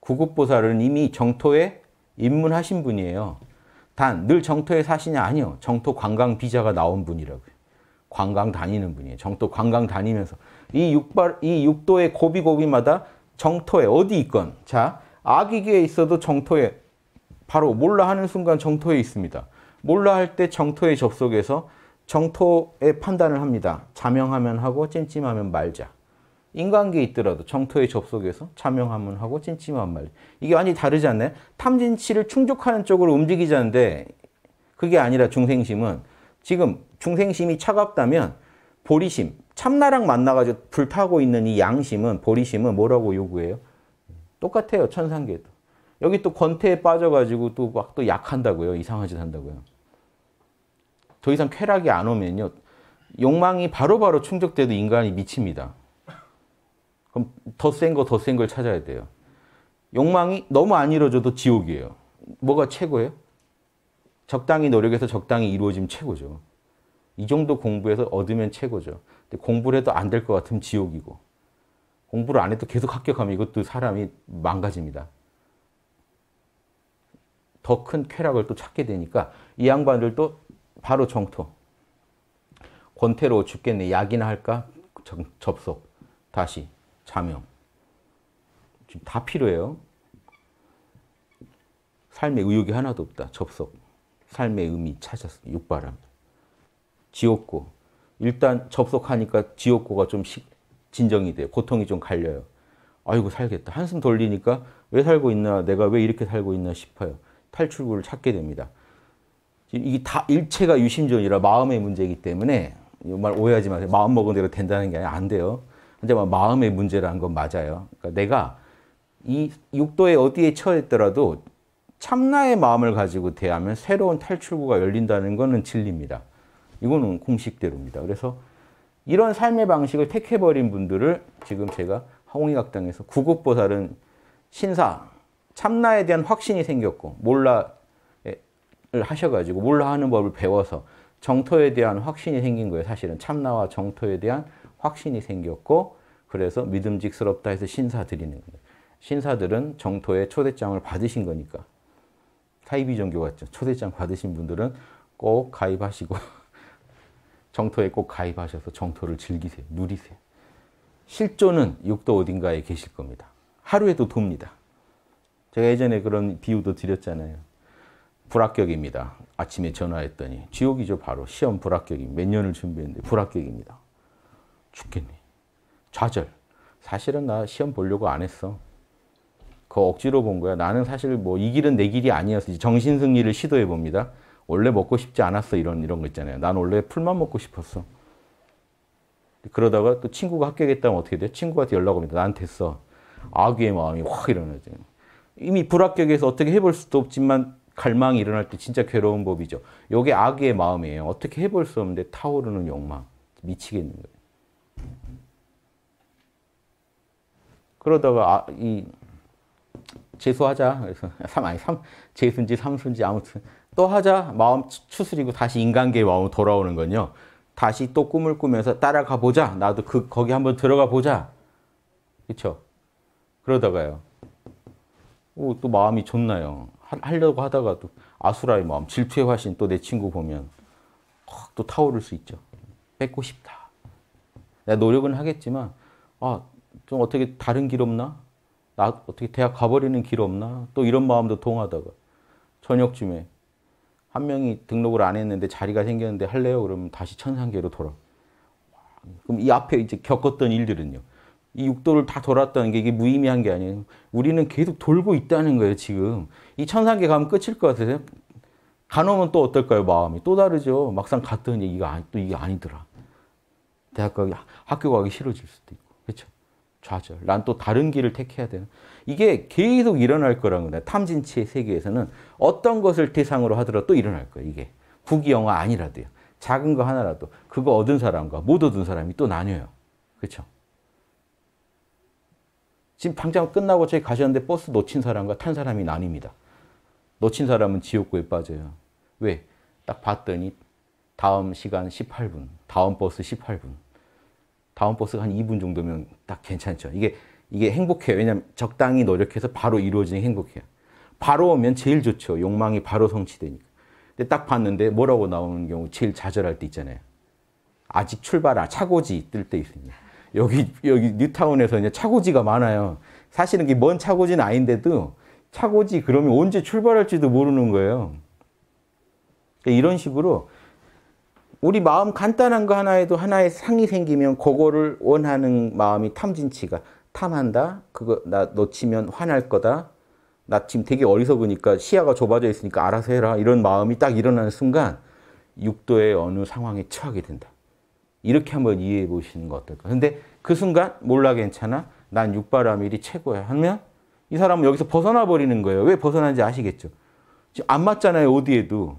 구급보살은 이미 정토에 입문하신 분이에요. 단 늘 정토에 사시냐? 아니요. 정토 관광 비자가 나온 분이라고요. 관광 다니는 분이에요. 정토 관광 다니면서 이 육발 이 육도의 고비고비마다 정토에 어디 있건 자 악이기에 있어도 정토에 바로 몰라 하는 순간 정토에 있습니다. 몰라 할 때 정토에 접속해서 정토의 판단을 합니다. 자명하면 하고 찜찜하면 말자. 인간계 에 있더라도 정토의 접속에서 자명함을 하고 찜찜한말 이게 완전히 다르지 않나요? 탐진치를 충족하는 쪽으로 움직이자는데 그게 아니라 중생심은 지금 중생심이 차갑다면 보리심, 참나랑 만나가지고 불타고 있는 이 양심은 보리심은 뭐라고 요구해요? 똑같아요. 천상계도. 여기 또 권태에 빠져가지고 또 막 또 약한다고요. 이상한 짓 한다고요. 더 이상 쾌락이 안 오면요. 욕망이 바로바로 바로 충족돼도 인간이 미칩니다. 그럼 더 센 거 더 센 걸 찾아야 돼요. 욕망이 너무 안 이루어져도 지옥이에요. 뭐가 최고예요? 적당히 노력해서 적당히 이루어지면 최고죠. 이 정도 공부해서 얻으면 최고죠. 근데 공부를 해도 안 될 것 같으면 지옥이고 공부를 안 해도 계속 합격하면 이것도 사람이 망가집니다. 더 큰 쾌락을 또 찾게 되니까 이 양반들도 바로 정토. 권태로 죽겠네. 약이나 할까? 접속. 다시 자명. 지금 다 필요해요. 삶의 의욕이 하나도 없다. 접속. 삶의 의미 찾았어. 육바람. 지옥고. 일단 접속하니까 지옥고가 좀 시, 진정이 돼요. 고통이 좀 갈려요. 아이고 살겠다. 한숨 돌리니까 왜 살고 있나? 내가 왜 이렇게 살고 있나 싶어요. 탈출구를 찾게 됩니다. 이게 다 일체가 유심존이라 마음의 문제이기 때문에 이 말 오해하지 마세요. 마음 먹은 대로 된다는 게 아니라 안 돼요. 근데 마음의 문제라는 건 맞아요. 그러니까 내가 이 육도에 어디에 처했더라도 참나의 마음을 가지고 대하면 새로운 탈출구가 열린다는 것은 진리입니다. 이거는 공식대로입니다. 그래서 이런 삶의 방식을 택해버린 분들을 지금 제가 홍이각당에서 구급보살은 신사, 참나에 대한 확신이 생겼고 몰라를 하셔가지고 몰라 하는 법을 배워서 정토에 대한 확신이 생긴 거예요. 사실은 참나와 정토에 대한 확신이 생겼고 그래서 믿음직스럽다 해서 신사 드리는 겁니다. 신사들은 정토에 초대장을 받으신 거니까 타이비 종교 같죠. 초대장 받으신 분들은 꼭 가입하시고 정토에 꼭 가입하셔서 정토를 즐기세요. 누리세요. 실존은 육도 어딘가에 계실 겁니다. 하루에도 돕니다. 제가 예전에 그런 비유도 드렸잖아요. 불합격입니다. 아침에 전화했더니 지옥이죠 바로 시험 불합격입니다. 몇 년을 준비했는데 불합격입니다. 죽겠네. 좌절. 사실은 나 시험 보려고 안 했어. 그거 억지로 본 거야. 나는 사실 뭐 이 길은 내 길이 아니어서 정신 승리를 시도해 봅니다. 원래 먹고 싶지 않았어. 이런 이런 거 있잖아요. 난 원래 풀만 먹고 싶었어. 그러다가 또 친구가 합격했다면 어떻게 돼? 친구한테 연락 옵니다. 난 됐어. 아 악의 마음이 확 일어나죠. 이미 불합격해서 어떻게 해볼 수도 없지만 갈망이 일어날 때 진짜 괴로운 법이죠. 이게 악의 마음이에요. 어떻게 해볼 수 없는데 타오르는 욕망. 미치겠는 거예요. 그러다가 아, 이 재수하자. 그래서 삼 아니 삼 재수인지 삼수인지 아무튼 또 하자. 마음 추스리고 다시 인간계마음 돌아오는 건요. 다시 또 꿈을 꾸면서 따라가 보자. 나도 그 거기 한번 들어가 보자. 그렇죠? 그러다가요. 오, 또 마음이 좋나요? 하려고 하다가 또 아수라의 마음, 질투의 화신 또 내 친구 보면 확 또 타오를 수 있죠. 뺏고 싶다. 내가 노력은 하겠지만 아, 좀 어떻게 다른 길 없나? 나 어떻게 대학 가버리는 길 없나? 또 이런 마음도 동하다가 저녁쯤에 한 명이 등록을 안 했는데 자리가 생겼는데 할래요? 그러면 다시 천상계로 돌아. 그럼 이 앞에 이제 겪었던 일들은요. 이 육도를 다 돌았다는 게 이게 무의미한 게 아니에요. 우리는 계속 돌고 있다는 거예요, 지금. 이 천상계 가면 끝일 것같아세요 가놓으면 또 어떨까요, 마음이? 또 다르죠. 막상 갔더니 이거 아니, 또 이게 아니더라. 대학 가기, 학교 가기 싫어질 수도 있고. 좌절, 난 또 다른 길을 택해야 되는 이게 계속 일어날 거라는 거예요. 탐진치의 세계에서는 어떤 것을 대상으로 하더라도 또 일어날 거예요. 이게 국기 영화 아니라도요. 작은 거 하나라도 그거 얻은 사람과 못 얻은 사람이 또 나뉘어요. 그렇죠? 지금 당장 끝나고 저기 가셨는데 버스 놓친 사람과 탄 사람이 나뉩니다. 놓친 사람은 지옥구에 빠져요. 왜? 딱 봤더니 다음 시간 18분, 다음 버스 18분. 다운 버스가 한 2분 정도면 딱 괜찮죠. 이게 이게 행복해요. 왜냐면 하 적당히 노력해서 바로 이루어지는 행복해요. 바로 오면 제일 좋죠. 욕망이 바로 성취되니까. 근데 딱 봤는데 뭐라고 나오는 경우 제일 좌절할 때 있잖아요. 아직 출발 안 차고지 뜰 때 있습니다. 여기 여기 뉴타운에서 이제 차고지가 많아요. 사실은 이게 먼 차고지는 아닌데도 차고지 그러면 언제 출발할지도 모르는 거예요. 그러니까 이런 식으로 우리 마음 간단한 거 하나에도 하나의 상이 생기면 그거를 원하는 마음이 탐진치가 탐한다. 그거 나 놓치면 화날 거다. 나 지금 되게 어리석으니까 시야가 좁아져 있으니까 알아서 해라. 이런 마음이 딱 일어나는 순간 육도의 어느 상황에 처하게 된다. 이렇게 한번 이해해 보시는 거 어떨까? 근데 그 순간 몰라 괜찮아. 난 육바라밀이 최고야. 하면 이 사람은 여기서 벗어나 버리는 거예요. 왜 벗어난지 아시겠죠? 안 맞잖아요. 어디에도.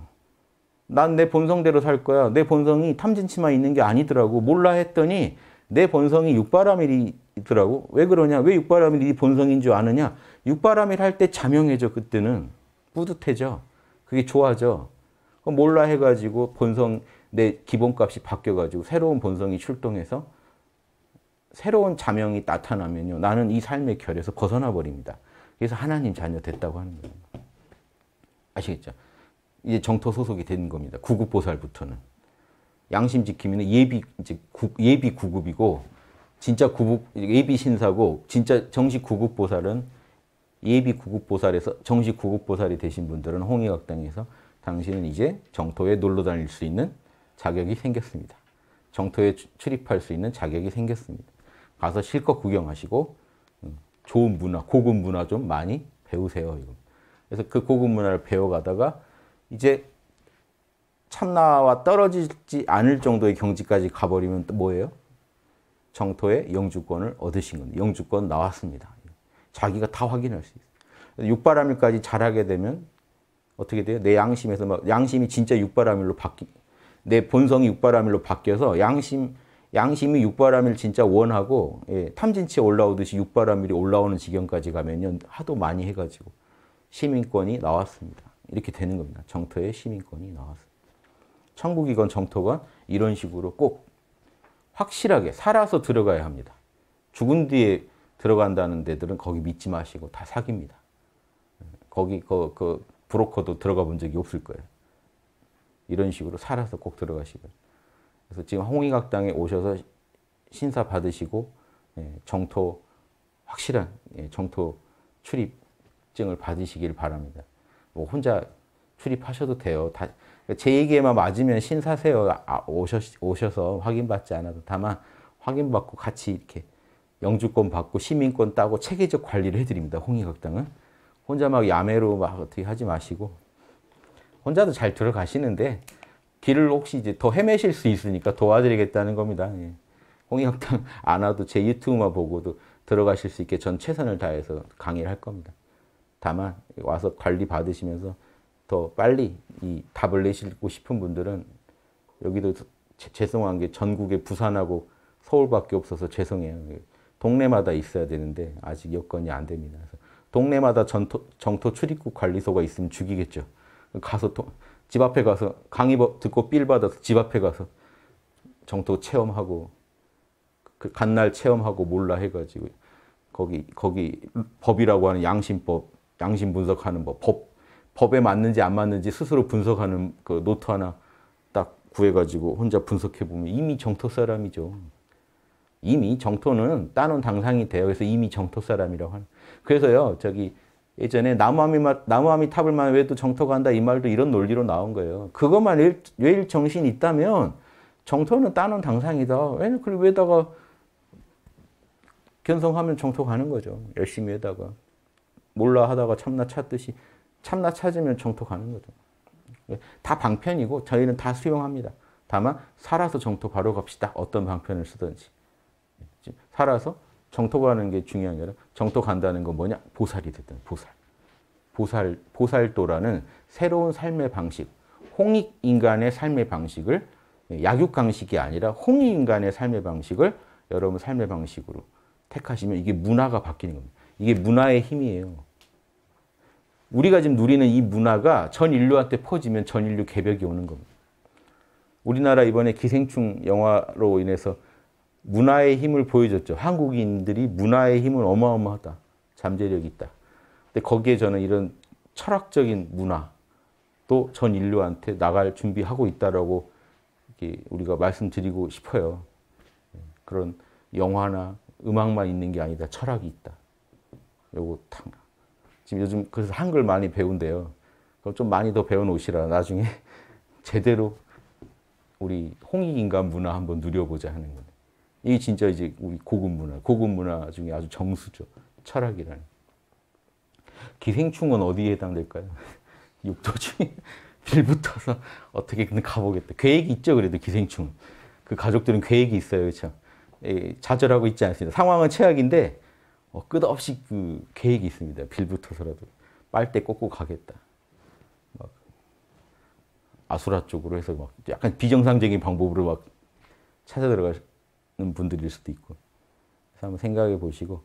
난내 본성대로 살 거야. 내 본성이 탐진치만 있는 게 아니더라고. 몰라 했더니 내 본성이 육바람일이더라고. 왜 그러냐? 왜 육바람일이 네 본성인 줄 아느냐? 육바람일 할때 자명해져 그때는 뿌듯해져. 그게 좋아져. 몰라 해가지고 본성 내 기본값이 바뀌어가지고 새로운 본성이 출동해서 새로운 자명이 나타나면요. 나는 이 삶의 결에서 벗어나 버립니다. 그래서 하나님 자녀 됐다고 하는 거예요. 아시겠죠? 이제 정토 소속이 된 겁니다. 구급보살부터는. 양심 지킴이는 예비, 이제 구, 예비 구급이고, 진짜 구급, 예비 신사고, 진짜 정식 구급보살은 예비 구급보살에서 정식 구급보살이 되신 분들은 홍의각당에서 당신은 이제 정토에 놀러 다닐 수 있는 자격이 생겼습니다. 정토에 출입할 수 있는 자격이 생겼습니다. 가서 실컷 구경하시고 음, 좋은 문화, 고급 문화 좀 많이 배우세요. 이거. 그래서 그 고급 문화를 배워가다가 이제 참나와 떨어지지 않을 정도의 경지까지 가버리면 또 뭐예요? 정토의 영주권을 얻으신 겁니다. 영주권 나왔습니다. 자기가 다 확인할 수 있어요. 육바라밀까지 잘하게 되면 어떻게 돼요? 내 양심에서 막 양심이 진짜 육바라밀로 바뀌 내 본성이 육바라밀로 바뀌어서 양심 양심이 육바라밀 진짜 원하고 예, 탐진치에 올라오듯이 육바라밀이 올라오는 지경까지 가면 하도 많이 해가지고 시민권이 나왔습니다. 이렇게 되는 겁니다. 정토의 시민권이 나와서. 청구기관, 정토관 이런 식으로 꼭 확실하게 살아서 들어가야 합니다. 죽은 뒤에 들어간다는 데들은 거기 믿지 마시고 다 사깁니다. 거기 그, 그 브로커도 들어가 본 적이 없을 거예요. 이런 식으로 살아서 꼭 들어가시고요. 그래서 지금 홍의각당에 오셔서 신사 받으시고 예, 정토 확실한 예, 정토 출입증을 받으시길 바랍니다. 뭐 혼자 출입하셔도 돼요. 다, 그러니까 제 얘기에만 맞으면 신사세요. 아, 오셔, 오셔서 확인받지 않아도 다만 확인받고 같이 이렇게 영주권 받고 시민권 따고 체계적 관리를 해드립니다. 홍익학당은. 혼자 막 야매로 막 어떻게 하지 마시고 혼자도 잘 들어가시는데 길을 혹시 이제 더 헤매실 수 있으니까 도와드리겠다는 겁니다. 예. 홍익학당 안 와도 제 유튜브만 보고도 들어가실 수 있게 전 최선을 다해서 강의를 할 겁니다. 다만 와서 관리 받으시면서 더 빨리 이 답을 내시고 싶은 분들은 여기도 제, 죄송한 게 전국에 부산하고 서울밖에 없어서 죄송해요. 동네마다 있어야 되는데 아직 여건이 안 됩니다. 동네마다 전토, 정토 출입국 관리소가 있으면 죽이겠죠. 가서 도, 집 앞에 가서 강의 듣고 삘 받아서 집 앞에 가서 정토 체험하고 그 간날 체험하고 몰라 해가지고 거기 거기 법이라고 하는 양심법 양심 분석하는 법, 법, 법에 맞는지 안 맞는지 스스로 분석하는 그 노트 하나 딱 구해가지고 혼자 분석해보면 이미 정토 사람이죠. 이미 정토는 따놓은 당상이 돼요. 그서 이미 정토 사람이라고 하는. 그래서요, 저기 예전에 나무아미, 나무아미 탑을 만왜또 정토가 한다 이 말도 이런 논리로 나온 거예요. 그것만 일, 외일 정신이 있다면 정토는 따놓은 당상이다. 왜, 그걸 왜다가 견성하면 정토 가는 거죠. 열심히 해다가. 몰라 하다가 참나 찾듯이 참나 찾으면 정토 가는 거죠. 예, 다 방편이고 저희는 다 수용합니다. 다만 살아서 정토 바로 갑시다. 어떤 방편을 쓰든지. 예, 살아서 정토 가는 게 중요한 게 아니라 정토 간다는 건 뭐냐? 보살이 됐든 보살. 보살, 보살도라는 새로운 삶의 방식, 홍익 인간의 삶의 방식을 예, 약육 강식이 아니라 홍익 인간의 삶의 방식을 여러분 삶의 방식으로 택하시면 이게 문화가 바뀌는 겁니다. 이게 문화의 힘이에요. 우리가 지금 누리는 이 문화가 전 인류한테 퍼지면 전 인류 개벽이 오는 겁니다. 우리나라 이번에 기생충 영화로 인해서 문화의 힘을 보여줬죠. 한국인들이 문화의 힘은 어마어마하다. 잠재력이 있다. 근데 거기에 저는 이런 철학적인 문화 또전 인류한테 나갈 준비하고 있다라고 우리가 말씀드리고 싶어요. 네, 그런 영화나 음악만 있는 게 아니다. 철학이 있다. 요거 탁. 지금 요즘 그래서 한글 많이 배운대요. 그럼 좀 많이 더 배워놓으시라. 나중에 제대로 우리 홍익인간 문화 한번 누려보자 하는 거예요. 이게 진짜 이제 우리 고급 문화, 고급 문화 중에 아주 정수죠. 철학이라는. 기생충은 어디에 해당될까요? 육도 중에 빌붙어서 어떻게 근데 가보겠다. 계획이 있죠, 그래도 기생충. 그 가족들은 계획이 있어요, 그렇죠? 예, 좌절하고 있지 않습니다. 상황은 최악인데 어, 끝없이 그 계획이 있습니다. 빌붙어서라도 빨대 꽂고 가겠다. 막 아수라 쪽으로 해서 막 약간 비정상적인 방법으로 막 찾아 들어가는 분들일 수도 있고. 그래서 한번 생각해 보시고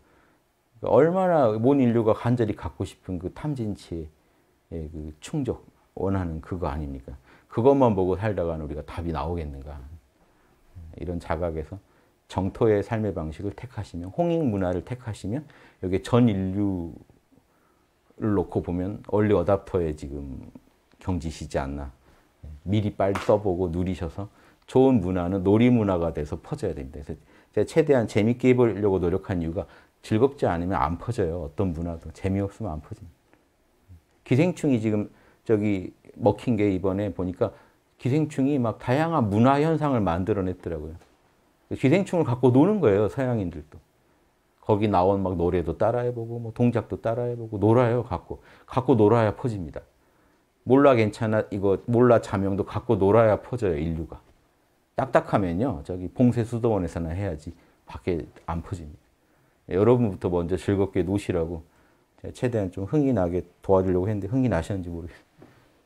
그러니까 얼마나 몬 인류가 간절히 갖고 싶은 그 탐진치의 예, 그 충족 원하는 그거 아닙니까? 그것만 보고 살다가는 우리가 답이 나오겠는가? 이런 자각에서 정토의 삶의 방식을 택하시면 홍익 문화를 택하시면 여기 전 인류를 놓고 보면 얼리 어답터에 지금 경지시지 않나 미리 빨리 써보고 누리셔서 좋은 문화는 놀이 문화가 돼서 퍼져야 됩니다. 그래서 제가 최대한 재밌게 해보려고 노력한 이유가 즐겁지 않으면 안 퍼져요. 어떤 문화도 재미없으면 안 퍼집니다. 기생충이 지금 저기 먹힌 게 이번에 보니까 기생충이 막 다양한 문화 현상을 만들어냈더라고요. 기생충을 갖고 노는 거예요, 서양인들도. 거기 나온 막 노래도 따라해보고, 뭐 동작도 따라해보고, 놀아요, 갖고. 갖고 놀아야 퍼집니다. 몰라 괜찮아, 이거, 몰라 자명도 갖고 놀아야 퍼져요, 인류가. 딱딱하면요, 저기 봉쇄 수도원에서나 해야지, 밖에 안 퍼집니다. 여러분부터 먼저 즐겁게 노시라고, 최대한 좀 흥이 나게 도와주려고 했는데, 흥이 나셨는지 모르겠어요.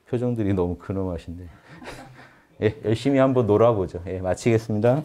표정들이 너무 근엄하신데. 예, 열심히 한번 놀아보죠. 예, 마치겠습니다.